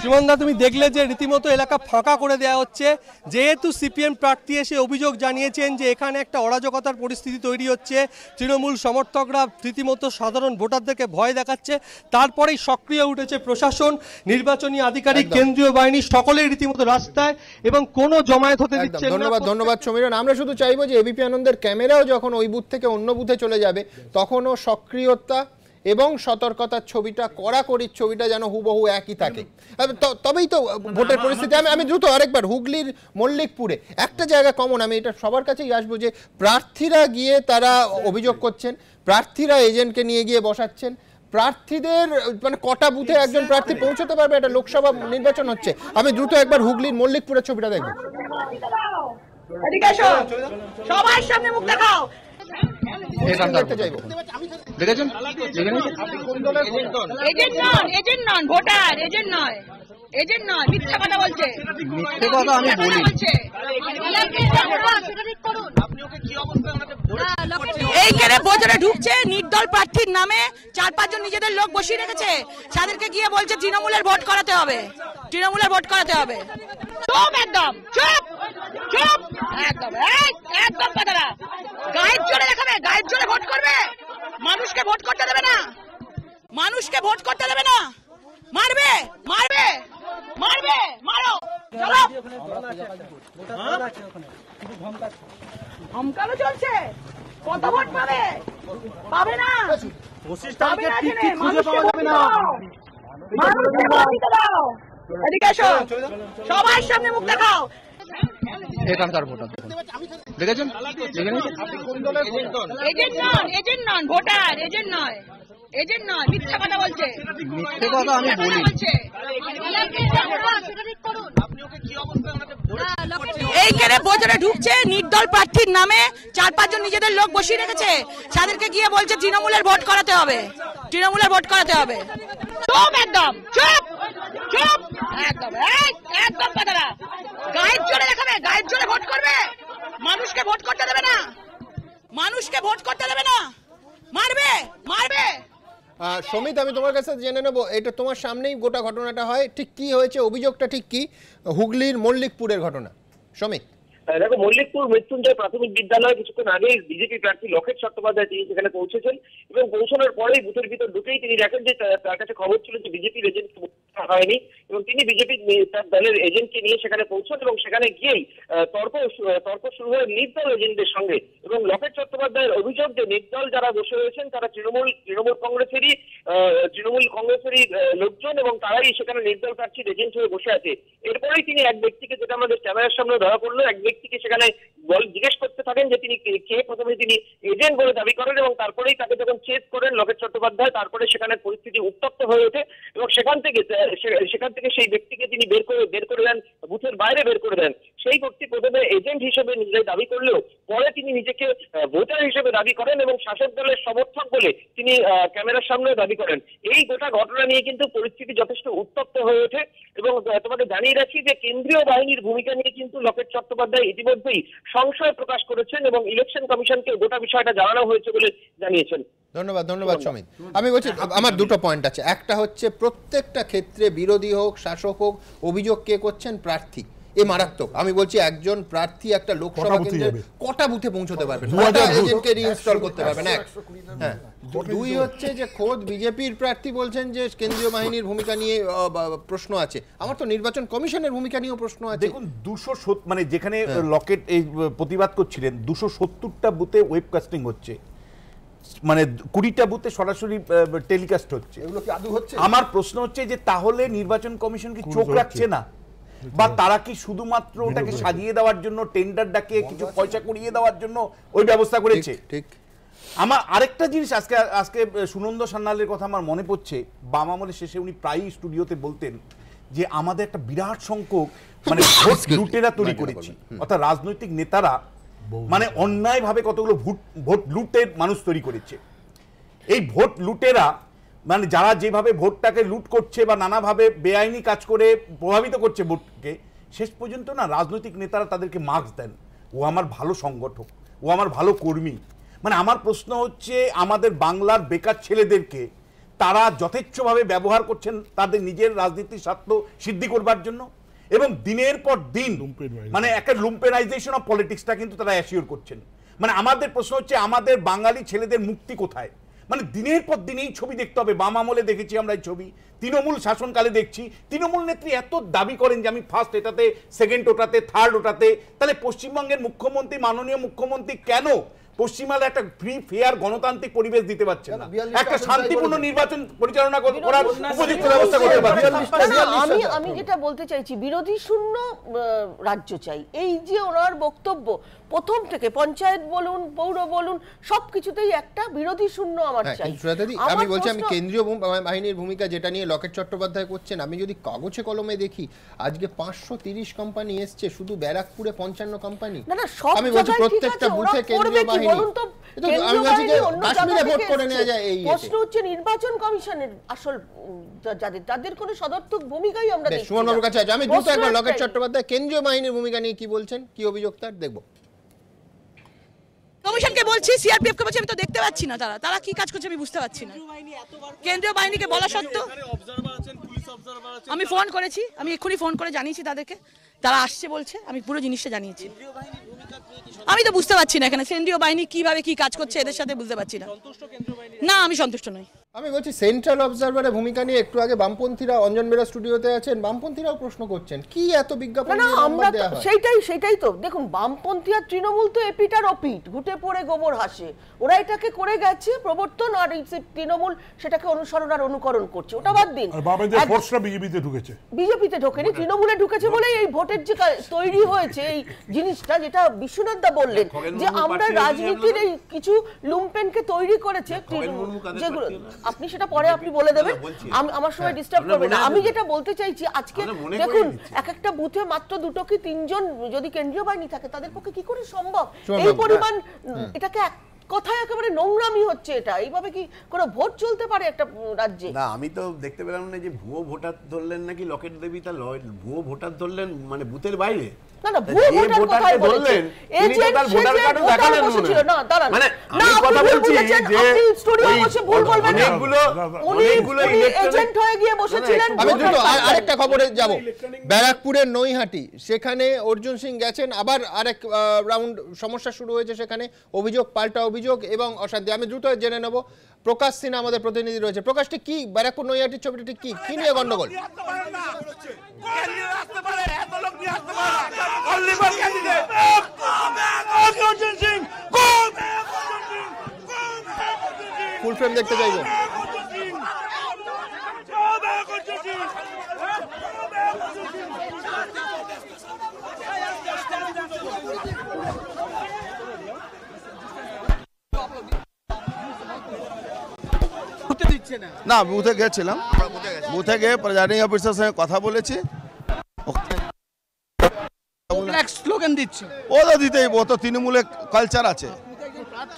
[SPEAKER 9] সুমনদা তুমি দেখলে যে রীতিমতো এলাকা ফাঁকা করে দেওয়া হচ্ছে যেহেতু সিপিএম প্রার্থী এসে অভিযোগ জানিয়েছেন যে এখানে একটা অরাজকতার পরিস্থিতি তৈরি হচ্ছে তৃণমূল সমর্থকরা রীতিমতো সাধারণ ভোটারদেরকে ভয় দেখাচ্ছে তারপরেই সক্রিয় উঠেছে প্রশাসন নির্বাচনী আধিকারিক কেন্দ্রীয় বাহিনী সকলেই রীতিমতো রাস্তায় এবং কোনো জমায়েত হতে দিচ্ছে ধন্যবাদ ধন্যবাদ সমীরণ আমরা শুধু চাইবো যে এবিপি আনন্দের ক্যামেরাও যখন ওই বুথ থেকে অন্য বুথে
[SPEAKER 1] চলে যাবে তখনও সক্রিয়তা এবং সতর্কতার ছবিটা কড়াকড়ির ছবিটা যেন হুবহু একই থাকে তবেই তো ভোটের পরিস্থিতি আমি আমি দ্রুত আরেকবার হুগলির মল্লিকপুরে একটা জায়গা কমন আমি এটা সবার কাছেই আসবো যে প্রার্থীরা গিয়ে তারা অভিযোগ করছেন প্রার্থীরা এজেন্টকে নিয়ে গিয়ে বসাচ্ছেন প্রার্থীদের মানে কটা বুথে একজন প্রার্থী পৌঁছতে পারবে এটা লোকসভা নির্বাচন হচ্ছে আমি দ্রুত একবার হুগলির মল্লিকপুরের ছবিটা দেখবো
[SPEAKER 9] সবার সামনে মুখ দেখাও হ্যাঁ,
[SPEAKER 5] এইখানে
[SPEAKER 4] বোঝরে
[SPEAKER 5] ঢুকছে নির্দল প্রার্থীর নামে চার পাঁচজন নিজেদের লোক বসিয়ে রেখেছে তাদেরকে গিয়ে বলছে তৃণমূলের ভোট করাতে হবে তৃণমূলের ভোট করাতে হবে চুপ একদম চুপ
[SPEAKER 4] চুপ একদম একদম পাতারা গায়ের জোরে দেখাবে গায়ের জোরে ভোট করবে মানুষকে ভোট করতে দেবে না মানুষকে ভোট করতে দেবে না মারবে মারবে মারবে মারো চলো চলছে কত ভোট পাবে পাবে না
[SPEAKER 5] পঁচিশ তারিখে টিকিট খুঁজে পাওয়া যাবে না
[SPEAKER 4] মানুষকে ভোট দিতে দাও এদিকে এসো সবার সামনে মুখ দেখাও
[SPEAKER 9] এখানকার ভোটার দেখেছেন
[SPEAKER 4] এজেন্ট নন এজেন্ট নন ভোটার এজেন্ট নয় এইখানে
[SPEAKER 5] ভোজনে ঢুকছে নির্দল প্রার্থীর নামে চার পাঁচজন নিজেদের লোক বসিয়ে রেখেছে তাদেরকে গিয়ে বলছে তৃণমূলের ভোট করাতে হবে তৃণমূলের ভোট করাতে হবে চুপ একদম
[SPEAKER 4] চুপ চুপ একদম একদম গায়ের জোরে দেখাবে গায়ের জোরে ভোট করবে মানুষকে ভোট করতে দেবে না মানুষকে ভোট করতে দেবে না মারবে মারবে
[SPEAKER 1] সমিত আমি তোমার কাছে জেনে নেব এটা তোমার সামনেই গোটা ঘটনাটা হয় ঠিক কি হয়েছে অভিযোগটা ঠিক কি হুগলির মল্লিকপুরের ঘটনা সমিত
[SPEAKER 12] দেখো মল্লিকপুর মৃত্যুঞ্জয় প্রাথমিক বিদ্যালয়ে কিছুক্ষণ আগে বিজেপি প্রার্থী লকেট চট্টোপাধ্যায় তিনি সেখানে পৌঁছেছেন এবং পৌঁছানোর পরেই বুথের ভিতর ঢুকেই তিনি দেখেন যে তার কাছে খবর ছিল যে বিজেপি এজেন্ট হয়নি এবং তিনি বিজেপি তার দলের এজেন্টকে নিয়ে সেখানে পৌঁছন এবং সেখানে গিয়েই তর্ক তর্ক শুরু হয় নির্দল এজেন্টদের সঙ্গে এবং লকেট চট্টোপাধ্যায়ের অভিযোগ যে নির্দল যারা বসে রয়েছেন তারা তৃণমূল তৃণমূল কংগ্রেসেরই তৃণমূল কংগ্রেসেরই লোকজন এবং তারাই সেখানে নির্দল প্রার্থীর এজেন্ট হয়ে বসে আছে এরপরেই তিনি এক ব্যক্তিকে যেটা আমাদের ক্যামেরার সামনে ধরা পড়লো এক ব্যক্তিকে সেখানে বল জিজ্ঞেস করতে থাকেন যে তিনি কে প্রথমে তিনি এজেন্ট বলে দাবি করেন এবং তারপরেই তাকে যখন চেক করেন লোকের চট্টোপাধ্যায় তারপরে সেখানে পরিস্থিতি উত্তপ্ত হয়ে ওঠে এবং সেখান থেকে সেখান থেকে সেই ব্যক্তিকে তিনি বের করে বের করে দেন বুথের বাইরে বের করে দেন সেই ব্যক্তি প্রথমে এজেন্ট হিসেবে নিজেই দাবি করলেও পরে তিনি নিজেকে ভোটার হিসেবে দাবি করেন এবং শাসক দলের সমর্থক বলে তিনি ক্যামেরার সামনে দাবি করেন এই গোটা ঘটনা নিয়ে কিন্তু পরিস্থিতি যথেষ্ট উত্তপ্ত হয়ে ওঠে এবং তোমাকে জানিয়ে রাখি যে কেন্দ্রীয় বাহিনীর ভূমিকা নিয়ে কিন্তু লকেট চট্টোপাধ্যায় ইতিমধ্যেই সংশয় প্রকাশ করেছেন এবং ইলেকশন কমিশনকে গোটা বিষয়টা জানানো হয়েছে বলে জানিয়েছেন
[SPEAKER 1] ধন্যবাদ ধন্যবাদ সমিত আমি বলছি আমার দুটো পয়েন্ট আছে একটা হচ্ছে প্রত্যেকটা ক্ষেত্রে বিরোধী হোক শাসক হোক অভিযোগ কে করছেন প্রার্থী এ মারাত্মক আমি বলছি একজন প্রার্থী একটা লোকসভা কেন্দ্রে কটা বুথে পৌঁছতে পারবেন কটা এজেন্টকে রিইনস্টল করতে পারবেন এক হ্যাঁ দুই হচ্ছে যে খোদ বিজেপির প্রার্থী বলছেন যে কেন্দ্রীয় বাহিনীর ভূমিকা নিয়ে প্রশ্ন আছে আমার তো নির্বাচন কমিশনের ভূমিকা নিয়েও প্রশ্ন আছে দেখুন দুশো মানে যেখানে হ্যাঁ।
[SPEAKER 3] লকেট এই প্রতিবাদ করছিলেন দুশো সত্তরটা বুথে ওয়েবকাস্টিং হচ্ছে মানে কুড়িটা বুথে সরাসরি টেলিকাস্ট হচ্ছে এগুলো কি আদৌ হচ্ছে আমার প্রশ্ন হচ্ছে যে তাহলে নির্বাচন কমিশন কি চোখ রাখছে না বা তারা কি শুধুমাত্র ওটাকে সাজিয়ে দেওয়ার জন্য টেন্ডার ডাকে কিছু পয়সা করিয়ে দেওয়ার জন্য ওই ব্যবস্থা করেছে ঠিক আমার আরেকটা জিনিস আজকে আজকে সুনন্দ সান্যালের কথা আমার মনে পড়ছে বাম আমলের শেষে উনি প্রায়ই স্টুডিওতে বলতেন যে আমাদের একটা বিরাট সংখ্যক মানে ভোট লুটেরা তৈরি করেছি অর্থাৎ রাজনৈতিক নেতারা মানে অন্যায়ভাবে কতগুলো ভোট ভোট লুটের মানুষ তৈরি করেছে এই ভোট লুটেরা মানে যারা যেভাবে ভোটটাকে লুট করছে বা নানাভাবে বেআইনি কাজ করে প্রভাবিত করছে ভোটকে শেষ পর্যন্ত না রাজনৈতিক নেতারা তাদেরকে মার্কস দেন ও আমার ভালো সংগঠক ও আমার ভালো কর্মী মানে আমার প্রশ্ন হচ্ছে আমাদের বাংলার বেকার ছেলেদেরকে তারা যথেচ্ছভাবে ব্যবহার করছেন তাদের নিজের রাজনীতির স্বার্থ সিদ্ধি করবার জন্য এবং দিনের পর দিন মানে একটা লুম্পেনাইজেশন অফ পলিটিক্সটা কিন্তু তারা অ্যাসিওর করছেন মানে আমাদের প্রশ্ন হচ্ছে আমাদের বাঙালি ছেলেদের মুক্তি কোথায় মানে দিনের পর দিন এই ছবি দেখতে হবে বাম আমলে দেখেছি আমরা এই ছবি তৃণমূল শাসনকালে দেখছি তৃণমূল নেত্রী এত দাবি করেন যে আমি ফার্স্ট এটাতে সেকেন্ড ওটাতে থার্ড ওটাতে তাহলে পশ্চিমবঙ্গের মুখ্যমন্ত্রী মাননীয় মুখ্যমন্ত্রী কেন পশ্চিমবঙ্গে একটা ফ্রি ফেয়ার গণতান্ত্রিক পরিবেশ দিতে পারছে না একটা শান্তিপূর্ণ নির্বাচন পরিচালনা করার উপযুক্ত ব্যবস্থা করতে
[SPEAKER 13] পারছে
[SPEAKER 5] আমি আমি যেটা বলতে চাইছি বিরোধী শূন্য রাজ্য চাই এই যে ওনার বক্তব্য প্রথম থেকে পঞ্চায়েত বলুন পৌর বলুন সবকিছুতেই একটা বিরোধী শূন্য আমার হ্যাঁ, চাই আমি বলছি আমি কেন্দ্রীয়
[SPEAKER 1] বাহিনীর ভূমিকা যেটা নিয়ে লকেট চট্টোপাধ্যায় করছেন আমি যদি কাগজে কলমে দেখি আজকে পাঁচশো তিরিশ কোম্পানি এসছে শুধু ব্যারাকপুরে পঞ্চান্ন কোম্পানি আমি বলছি প্রত্যেকটা বুথে কেন্দ্রীয় বাহিনী
[SPEAKER 5] ভোট করে নেওয়া যায় এই হচ্ছে নির্বাচন আসল যাদের কোনো ভূমিকাই আমরা লকেট
[SPEAKER 1] চট্টোপাধ্যায় কেন্দ্রীয় বাহিনীর ভূমিকা নিয়ে কি বলছেন
[SPEAKER 5] কি অভিযোগ তার দেখবো কমিশনকে বলছি সিআরপিএফকে বলছি আমি তো দেখতে পাচ্ছি না তারা তারা কি কাজ করছে আমি বুঝতে পারছি না
[SPEAKER 8] কেন্দ্রীয় বাহিনীকে বলা সত্ত্বেও
[SPEAKER 5] আমি ফোন করেছি আমি এক্ষুনি ফোন করে জানিয়েছি তাদেরকে তারা আসছে বলছে আমি পুরো জিনিসটা জানিয়েছি আমি তো বুঝতে পারছি না এখানে কেন্দ্রীয় বাহিনী কিভাবে কি কাজ করছে এদের সাথে বুঝতে পারছি না না আমি সন্তুষ্ট নই
[SPEAKER 1] আমি বলছি সেন্ট্রাল অবজারভারে ভূমিকা নিয়ে একটু আগে বামপন্থীরা
[SPEAKER 5] অঞ্জন বেরা স্টুডিওতে আছেন বামপন্থীরাও প্রশ্ন করছেন কি এত বিজ্ঞাপন না আমরা সেইটাই সেটাই তো দেখুন বামপন্থী আর তৃণমূল তো এপিটার অপিট ঘুটে পড়ে গোবর হাসে ওরা এটাকে করে গেছে প্রবর্তন আর তৃণমূল সেটাকে অনুসরণ আর অনুকরণ করছে ওটা বাদ দিন
[SPEAKER 10] বিজেপিতে ঢুকেছে
[SPEAKER 5] বিজেপিতে ঢোকেনি মানে তৃণমূলে ঢুকেছে মানে বলে এই ভোটের যে তৈরি হয়েছে এই জিনিসটা যেটা বিশ্বনাথ দা বললেন যে আমরা রাজনীতির এই কিছু লুম্পেনকে তৈরি করেছে যেগুলো আপনি সেটা পরে আপনি বলে দেবেন আমার সময় ডিস্টার্ব হ্যাঁ, করবেন না আমি যেটা বলতে চাইছি আজকে দেখুন এক একটা বুথে মাত্র দুটো কি তিনজন যদি কেন্দ্রীয় বাহিনী থাকে তাদের পক্ষে কি করে সম্ভব এই পরিমাণ এটাকে কথায় একেবারে নোংরামি হচ্ছে এটা এইভাবে কি কোনো ভোট চলতে পারে একটা রাজ্যে না আমি
[SPEAKER 3] তো দেখতে পেলাম না যে ভুয়ো ভোটার ধরলেন নাকি লকেট দেবী তা ভুয়ো ভোটার ধরলেন মানে বুথের বাইরে
[SPEAKER 5] আরেকটা
[SPEAKER 3] খবরে যাব
[SPEAKER 1] ব্যারাকপুরের নৈহাটি সেখানে অর্জুন সিং গেছেন আবার আরেক রাউন্ড সমস্যা শুরু হয়েছে সেখানে অভিযোগ পাল্টা অভিযোগ এবং অসাধ্য আমি দ্রুত জেনে নেব প্রকাশ সিনহা আমাদের প্রতিনিধি রয়েছে প্রকাশটি কি ব্যারাকপুর নৈহাটির ছবিটি কি কি নিয়ে গন্ডগোল
[SPEAKER 11] ফ্রেম দেখতে চাইবো
[SPEAKER 13] না বুথে গেছিলাম বুথে গিয়ে প্রেজাইডিং অফিসার সঙ্গে কথা বলেছি ও তো দিতেই ও তো তৃণমূলের কালচার আছে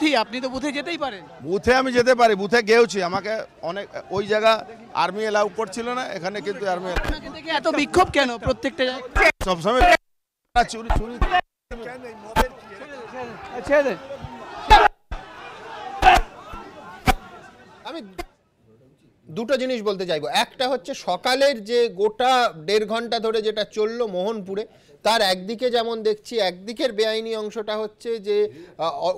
[SPEAKER 2] প্রার্থী আপনি তো বুথে যেতেই পারেন
[SPEAKER 13] বুথে আমি যেতে পারি বুথে গেওছি আমাকে অনেক ওই জায়গা আর্মি এলাউ করছিল না এখানে কিন্তু আর্মি এত বিক্ষোভ কেন প্রত্যেকটা সবসময় চুরি চুরি
[SPEAKER 1] আমি দুটো জিনিস বলতে চাইবো একটা হচ্ছে সকালের যে গোটা দেড় ঘন্টা ধরে যেটা চলল মোহনপুরে তার একদিকে যেমন দেখছি একদিকের বেআইনি অংশটা হচ্ছে যে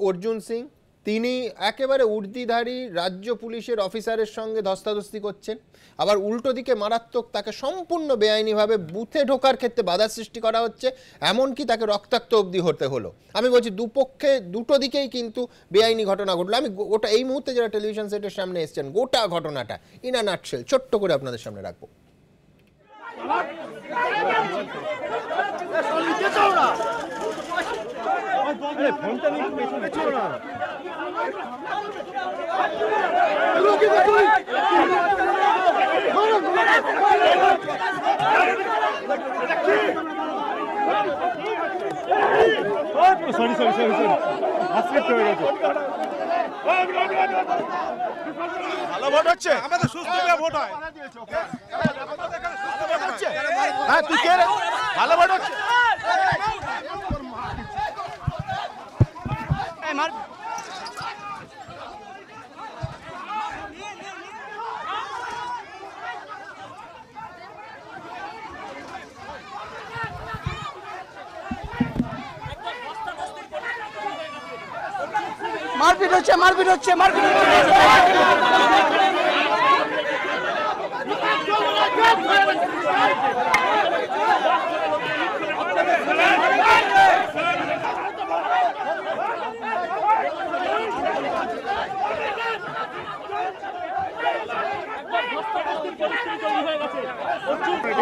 [SPEAKER 1] অর্জুন সিং তিনি একেবারে উর্দিধারী রাজ্য পুলিশের অফিসারের সঙ্গে ধস্তাধস্তি করছেন আবার উল্টো দিকে মারাত্মক তাকে সম্পূর্ণ বেআইনিভাবে বুথে ঢোকার ক্ষেত্রে বাধা সৃষ্টি করা হচ্ছে এমনকি তাকে রক্তাক্ত অবধি হতে হলো আমি বলছি দুপক্ষে দুটো দিকেই কিন্তু বেআইনি ঘটনা ঘটলো আমি গোটা এই মুহূর্তে যারা টেলিভিশন সেটের সামনে এসছেন গোটা ঘটনাটা ইন আ নাটশেল ছোট্ট করে আপনাদের সামনে রাখবো
[SPEAKER 9] ফোনটা
[SPEAKER 14] সরি
[SPEAKER 13] সরি সরি সরি আজকে হয়ে গেছে
[SPEAKER 9] ভালো ভোট হচ্ছে আমাদের সুস্থ ভোট হয়
[SPEAKER 13] হ্যাঁ তুই কে ভালো ভোট হচ্ছে
[SPEAKER 4] মার
[SPEAKER 12] মারপিট হচ্ছে মারপিট হচ্ছে মারপিট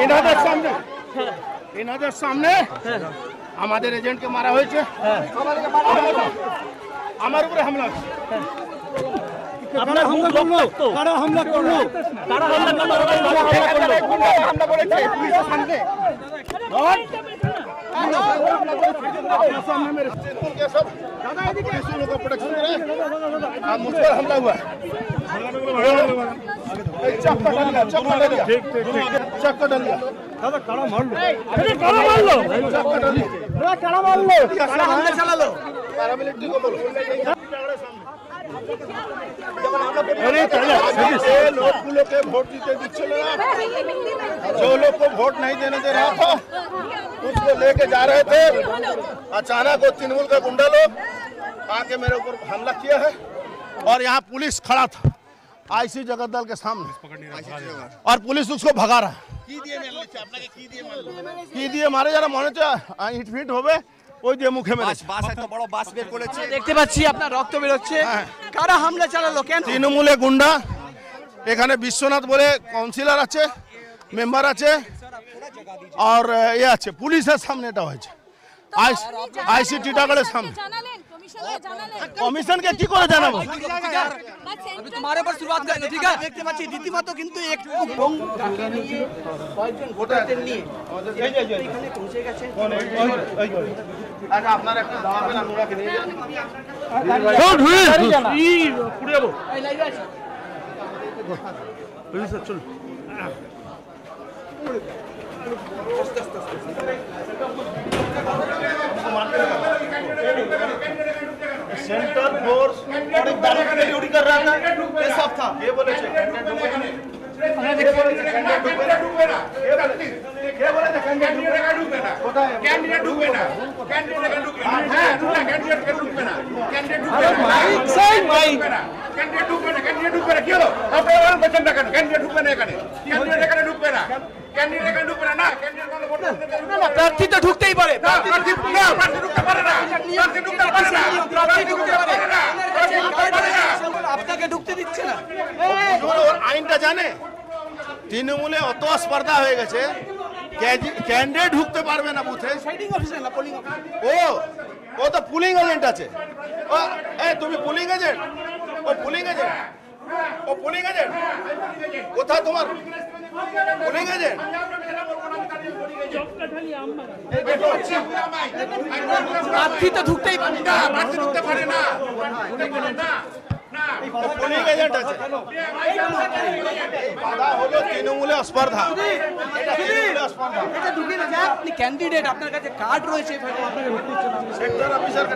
[SPEAKER 12] এনাদের সামনে
[SPEAKER 13] এনাদের সামনে আমাদের এজেন্টকে মারা হয়েছে হ্যাঁ। আমার উপরে হামলা আমরা হামলা করলো কারা হামলা করলো কারা হামলা করলো হামলা করেছে পুলিশের সামনে हमला हुआ चक्का डल दादा मार लो मार लो चक्का
[SPEAKER 9] मार लो चला पैरामिलिट्री को बोलो
[SPEAKER 13] लोगों के भोट जीते जो लोग को वोट नहीं देने दे रहा था
[SPEAKER 8] उसको लेके जा रहे
[SPEAKER 13] थे अचानक वो तृणमूल का गुंडा लोग आके मेरे ऊपर हमला किया है और यहाँ पुलिस खड़ा था आईसी जगत दल के सामने और पुलिस उसको भगा रहा है की दिए मारे जरा मोने तो हिट फिट गए ওই যে মুখে বাস বড় বাস বের করেছে দেখতে পাচ্ছি আপনার রক্ত বেরোচ্ছে হ্যাঁ। কারা হামলা চালালো কেন তৃণমূলে গুন্ডা এখানে বিশ্বনাথ বলে কাউন্সিলর আছে মেম্বার আছে আর এ আছে পুলিশের সামনে এটা হয়েছে
[SPEAKER 4] আইসিটি টাকারের সামনে
[SPEAKER 13] কমিশনকে কি করে জানাবো
[SPEAKER 14] আমি তোমার উপর শুরুয়াত করেনি ঠিক আছে দেখতে পাচ্ছি দিতিমা তো কিন্তু একটু
[SPEAKER 13] কয়েকজন ভোটারদের নিয়ে এখানে পৌঁছে গেছে আচ্ছা আপনারা একটু দাঁড়াবেন আমরা কে নিয়ে যাবো চল চল सेंटर फोर ड्यूटी कर रहा था ये सब था ये बोले
[SPEAKER 1] माइक साइड माइक
[SPEAKER 13] कैंडिडेट ঢুকবে না ক্যান্ডিডেট ঢুকবে না কেউ আপনারা বচন রাখেন ক্যান্ডিডেট ঢুকবে না এখানে ক্যান্ডিডেট এখানে ঢুকবে না ঢুকতেই পারে আপনাকে ঢুকতে দিচ্ছে না আইনটা জানে তৃণমূলে অত স্পর্ধা হয়ে গেছে ক্যান্ডিডেট ঢুকতে পারবে না বুথে ও ও তো পুলিং এজেন্ট আছে ও এ তুমি পুলিং এজেন্ট ও পুলিং এজেন্ট ও পুলিং এজেন্ট কোথায় তোমার পুলিং এজেন্ট তো ঢুকতেই পারে না ঢুকতে পারে না পুলিং
[SPEAKER 2] স্পর্ধা ক্যান্ডিডেট আপনার কাছে কার্ড রয়েছে
[SPEAKER 10] সেক্টর অফিসারকে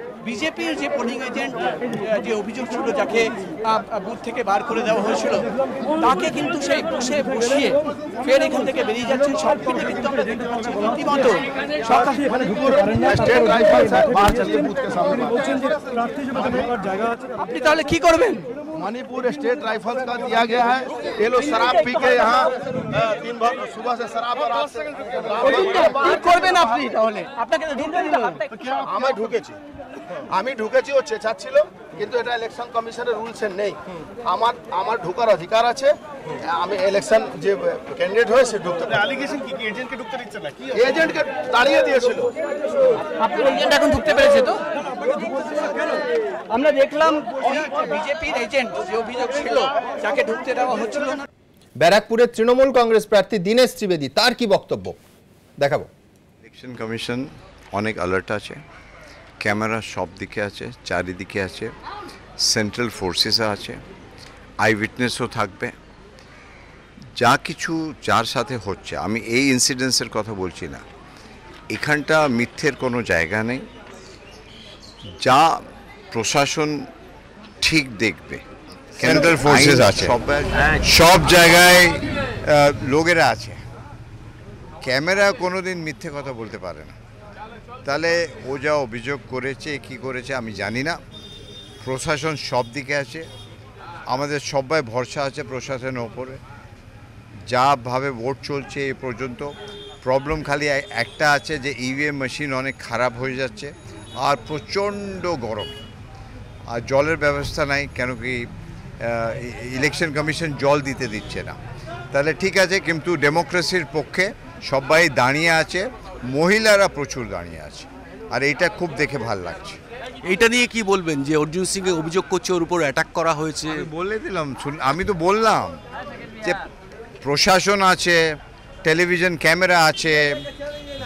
[SPEAKER 8] বিজেপির যে পোলিং এজেন্ট যে অভিযোগ ছিল যাকে বুথ থেকে বার করে দেওয়া হয়েছিল তাকে কিন্তু
[SPEAKER 2] সেই বসে বসিয়ে ফের এখান থেকে বেরিয়ে যাচ্ছেন সব কিন্তু আমরা দেখতে পাচ্ছি রীতিমতো হ্যাঁ।
[SPEAKER 12] আপনি তাহলে
[SPEAKER 13] কি করবেন मणिपुर स्टेट राइफल्स का दिया गया है ये लोग शराब पी के यहाँ दिन भर सुबह से शराब और रात আমি ঢুকেছি আমি ঢুকেছি ও চেঁচাচ্ছিল কিন্তু এটা ইলেকশন কমিশনের রুলসে নেই আমার আমার ঢোকার অধিকার আছে আমি ইলেকশন যে ক্যান্ডিডেট হয়েছে ঢুকতে
[SPEAKER 8] অ্যালিগেশন কি এজেন্টকে ঢুকতে দিচ্ছে না কি এজেন্টকে তাড়িয়ে দিয়েছিল
[SPEAKER 13] আপনি এখন ঢুকতে পেরেছে তো
[SPEAKER 8] আমরা দেখলাম বিজেপির এজেন্ট যে অভিযোগ ছিল তাকে ঢুকতে দেওয়া হচ্ছিল না
[SPEAKER 1] ব্যারাকপুরের তৃণমূল কংগ্রেস প্রার্থী দীনেশ ত্রিবেদী তার কি বক্তব্য দেখাবো
[SPEAKER 15] ইলেকশন কমিশন অনেক অ্যালার্ট আছে ক্যামেরা সব দিকে আছে চারিদিকে আছে সেন্ট্রাল ফোর্সেস আছে আই উইটনেসও থাকবে যা কিছু যার সাথে হচ্ছে আমি এই ইনসিডেন্সের কথা বলছি না এখানটা মিথ্যের কোনো জায়গা নেই যা প্রশাসন ঠিক দেখবে
[SPEAKER 4] সেন্ট্রাল ফোর্সেস আছে সব জায়গায়
[SPEAKER 15] লোকেরা আছে ক্যামেরা কোনো দিন মিথ্যে কথা বলতে পারে না তাহলে ও যা অভিযোগ করেছে কি করেছে আমি জানি না প্রশাসন সব দিকে আছে আমাদের সবাই ভরসা আছে প্রশাসনের ওপরে যাভাবে ভোট চলছে এ পর্যন্ত প্রবলেম খালি একটা আছে যে ইভিএম e মেশিন অনেক খারাপ হয়ে যাচ্ছে আর প্রচণ্ড গরম আর জলের ব্যবস্থা নাই কেন কি ইলেকশন কমিশন জল দিতে দিচ্ছে না তাহলে ঠিক আছে কিন্তু ডেমোক্রেসির পক্ষে সবাই দাঁড়িয়ে আছে মহিলারা প্রচুর দাঁড়িয়ে আছে আর এটা খুব দেখে ভাল লাগছে এটা নিয়ে কি বলবেন যে অর্জুন সিং অভিযোগ করছে ওর উপর অ্যাটাক করা হয়েছে বলে দিলাম আমি তো বললাম যে প্রশাসন আছে টেলিভিশন ক্যামেরা আছে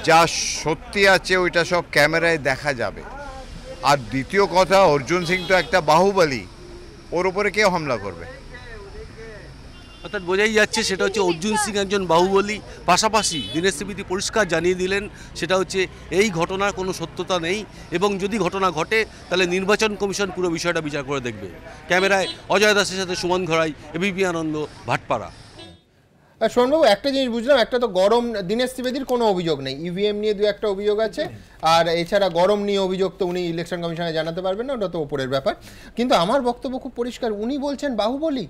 [SPEAKER 15] যা সত্যি আছে ওইটা সব ক্যামেরায় দেখা যাবে আর দ্বিতীয় কথা অর্জুন সিং তো একটা বাহুবলী ওর উপরে কে হামলা করবে
[SPEAKER 12] অর্থাৎ বোঝাই
[SPEAKER 13] যাচ্ছে সেটা হচ্ছে অর্জুন সিং একজন বাহুবলী পাশাপাশি দীনেশ ত্রিবেদী পরিষ্কার জানিয়ে দিলেন সেটা হচ্ছে এই ঘটনার কোনো সত্যতা নেই এবং যদি ঘটনা ঘটে তাহলে নির্বাচন কমিশন পুরো বিষয়টা বিচার করে দেখবে ক্যামেরায় অজয় দাসের সাথে সুমন ঘড়াই এবিপি আনন্দ
[SPEAKER 12] ভাটপাড়া
[SPEAKER 1] শোনবাবু একটা জিনিস বুঝলাম একটা তো গরম দীনেশ ত্রিবেদীর কোনো অভিযোগ নেই ইভিএম e নিয়ে দু একটা অভিযোগ আছে আর এছাড়া গরম নিয়ে অভিযোগ তো উনি ইলেকশন কমিশনে জানাতে পারবেন না ওটা তো ওপরের ব্যাপার কিন্তু আমার বক্তব্য খুব পরিষ্কার উনি বলছেন বাহুবলী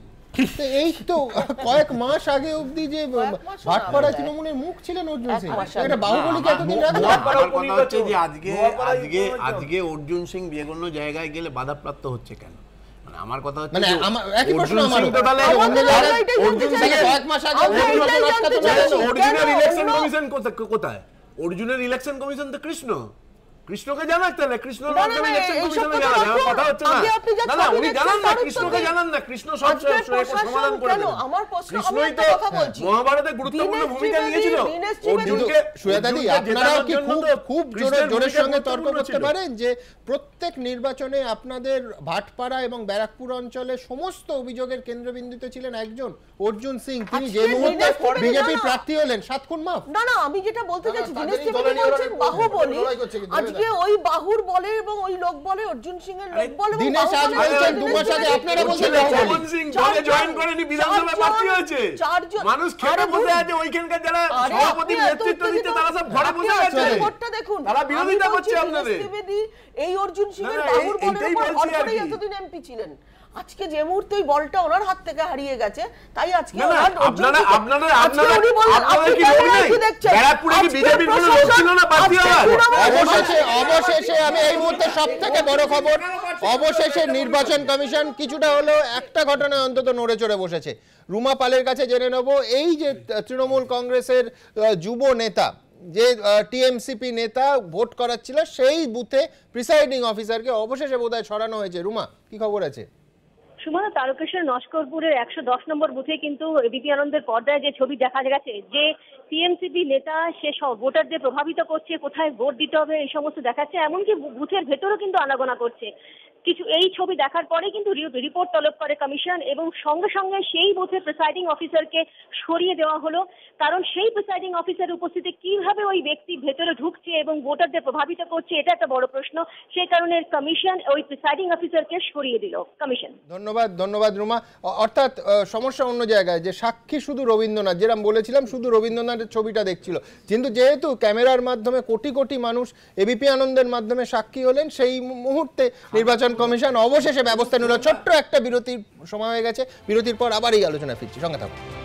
[SPEAKER 1] এই তো কয়েক মাস আগে অবধি যে ভাটপাড়া তৃণমূলের মুখ ছিলেন অর্জুন সিং এটা বাহুবলীকে এতদিন
[SPEAKER 3] আজকে আজকে আজকে অর্জুন সিং যে কোনো জায়গায় গেলে বাধাপ্রাপ্ত হচ্ছে কেন না আমার কথা হচ্ছে মানে আমার একই প্রশ্ন আমার অন্য জায়গায় অর্জুন থেকে কয়েক মাস আগে অর্জুনের ইলেকশন কমিশন কোথায় অর্জুনের ইলেকশন কমিশন তো কৃষ্ণ কৃষ্ণকে জানাক তাহলে কৃষ্ণ প্রত্যেক
[SPEAKER 1] নির্বাচনে আপনাদের ভাটপাড়া এবং ব্যারাকপুর অঞ্চলে সমস্ত অভিযোগের কেন্দ্রবিন্দুতে ছিলেন একজন অর্জুন সিং
[SPEAKER 5] তিনি যে মুহূর্তে বিজেপি প্রার্থী হলেন সাতক্ষণ মা মাফ না না আমি যেটা বলতে
[SPEAKER 1] চাইছি আজকে ওই
[SPEAKER 5] বাহুর বলে এবং ওই লোক বলে অর্জুন সিং এর লোক বলে দিনেশ আজ বলছেন দু মাস আপনারা বলছেন অর্জুন সিং বলে জয়েন করেনি বিধানসভায় প্রার্থী হয়েছে মানুষ খেটে বসে আছে ওইখানকার
[SPEAKER 12] যারা সভাপতি নেতৃত্ব দিতে তারা সব ঘরে বসে আছে রিপোর্টটা দেখুন তারা বিরোধিতা করছে আপনাদের
[SPEAKER 5] এই অর্জুন সিং এর বাহুর বলের উপর অল্পটাই এতদিন এমপি ছিলেন আজকে যে মুহূর্তে ওই বলটা ওনার হাত থেকে হারিয়ে গেছে তাই আজকে আপনারা আপনারা আপনারা উনি কি ব্যারাকপুরে কি বিজেপির কোনো লোক ছিল না
[SPEAKER 1] অবশেষে অবশেষে আমি এই মুহূর্তে সবথেকে বড় খবর অবশেষে নির্বাচন কমিশন কিছুটা হলেও একটা ঘটনায় অন্তত নড়ে চড়ে বসেছে রুমা পালের কাছে জেনে নেব এই যে তৃণমূল কংগ্রেসের যুব নেতা যে টিএমসিপি নেতা ভোট করাচ্ছিল সেই বুথে প্রিসাইডিং অফিসারকে অবশেষে বোধহয় ছড়ানো হয়েছে রুমা কি খবর আছে
[SPEAKER 12] সুমন তারকেশ্বর নস্করপুরের একশো দশ নম্বর বুথে কিন্তু বিপি আনন্দের পর্দায় যে ছবি দেখা গেছে যে টিএমসিপি নেতা সে ভোটারদের প্রভাবিত করছে কোথায় ভোট দিতে হবে এই সমস্ত দেখাচ্ছে এমনকি বুথের ভেতরও কিন্তু আনাগোনা করছে কিছু এই ছবি দেখার পরে কিন্তু রিপোর্ট তলব করে কমিশন এবং সঙ্গে সঙ্গে সেই বুথে প্রিসাইডিং অফিসারকে সরিয়ে দেওয়া হলো কারণ সেই প্রিসাইডিং অফিসার উপস্থিতি কিভাবে ওই ব্যক্তি ভেতরে ঢুকছে এবং ভোটারদের প্রভাবিত করছে এটা একটা বড় প্রশ্ন সেই কারণে কমিশন ওই প্রিসাইডিং অফিসারকে সরিয়ে দিল কমিশন
[SPEAKER 1] ধন্যবাদ ধন্যবাদ রুমা অর্থাৎ সমস্যা অন্য জায়গায় যে সাক্ষী শুধু রবীন্দ্রনাথ যেরকম বলেছিলাম শুধু রবীন্দ্রনাথের ছবিটা দেখছিল কিন্তু যেহেতু ক্যামেরার মাধ্যমে কোটি কোটি মানুষ এবিপি আনন্দের মাধ্যমে সাক্ষী হলেন সেই মুহূর্তে নির্বাচন কমিশন অবশেষে ব্যবস্থা নিল ছোট্ট একটা বিরতির সময় হয়ে গেছে বিরতির পর আবার এই আলোচনা ফিরছি সঙ্গে থাকুন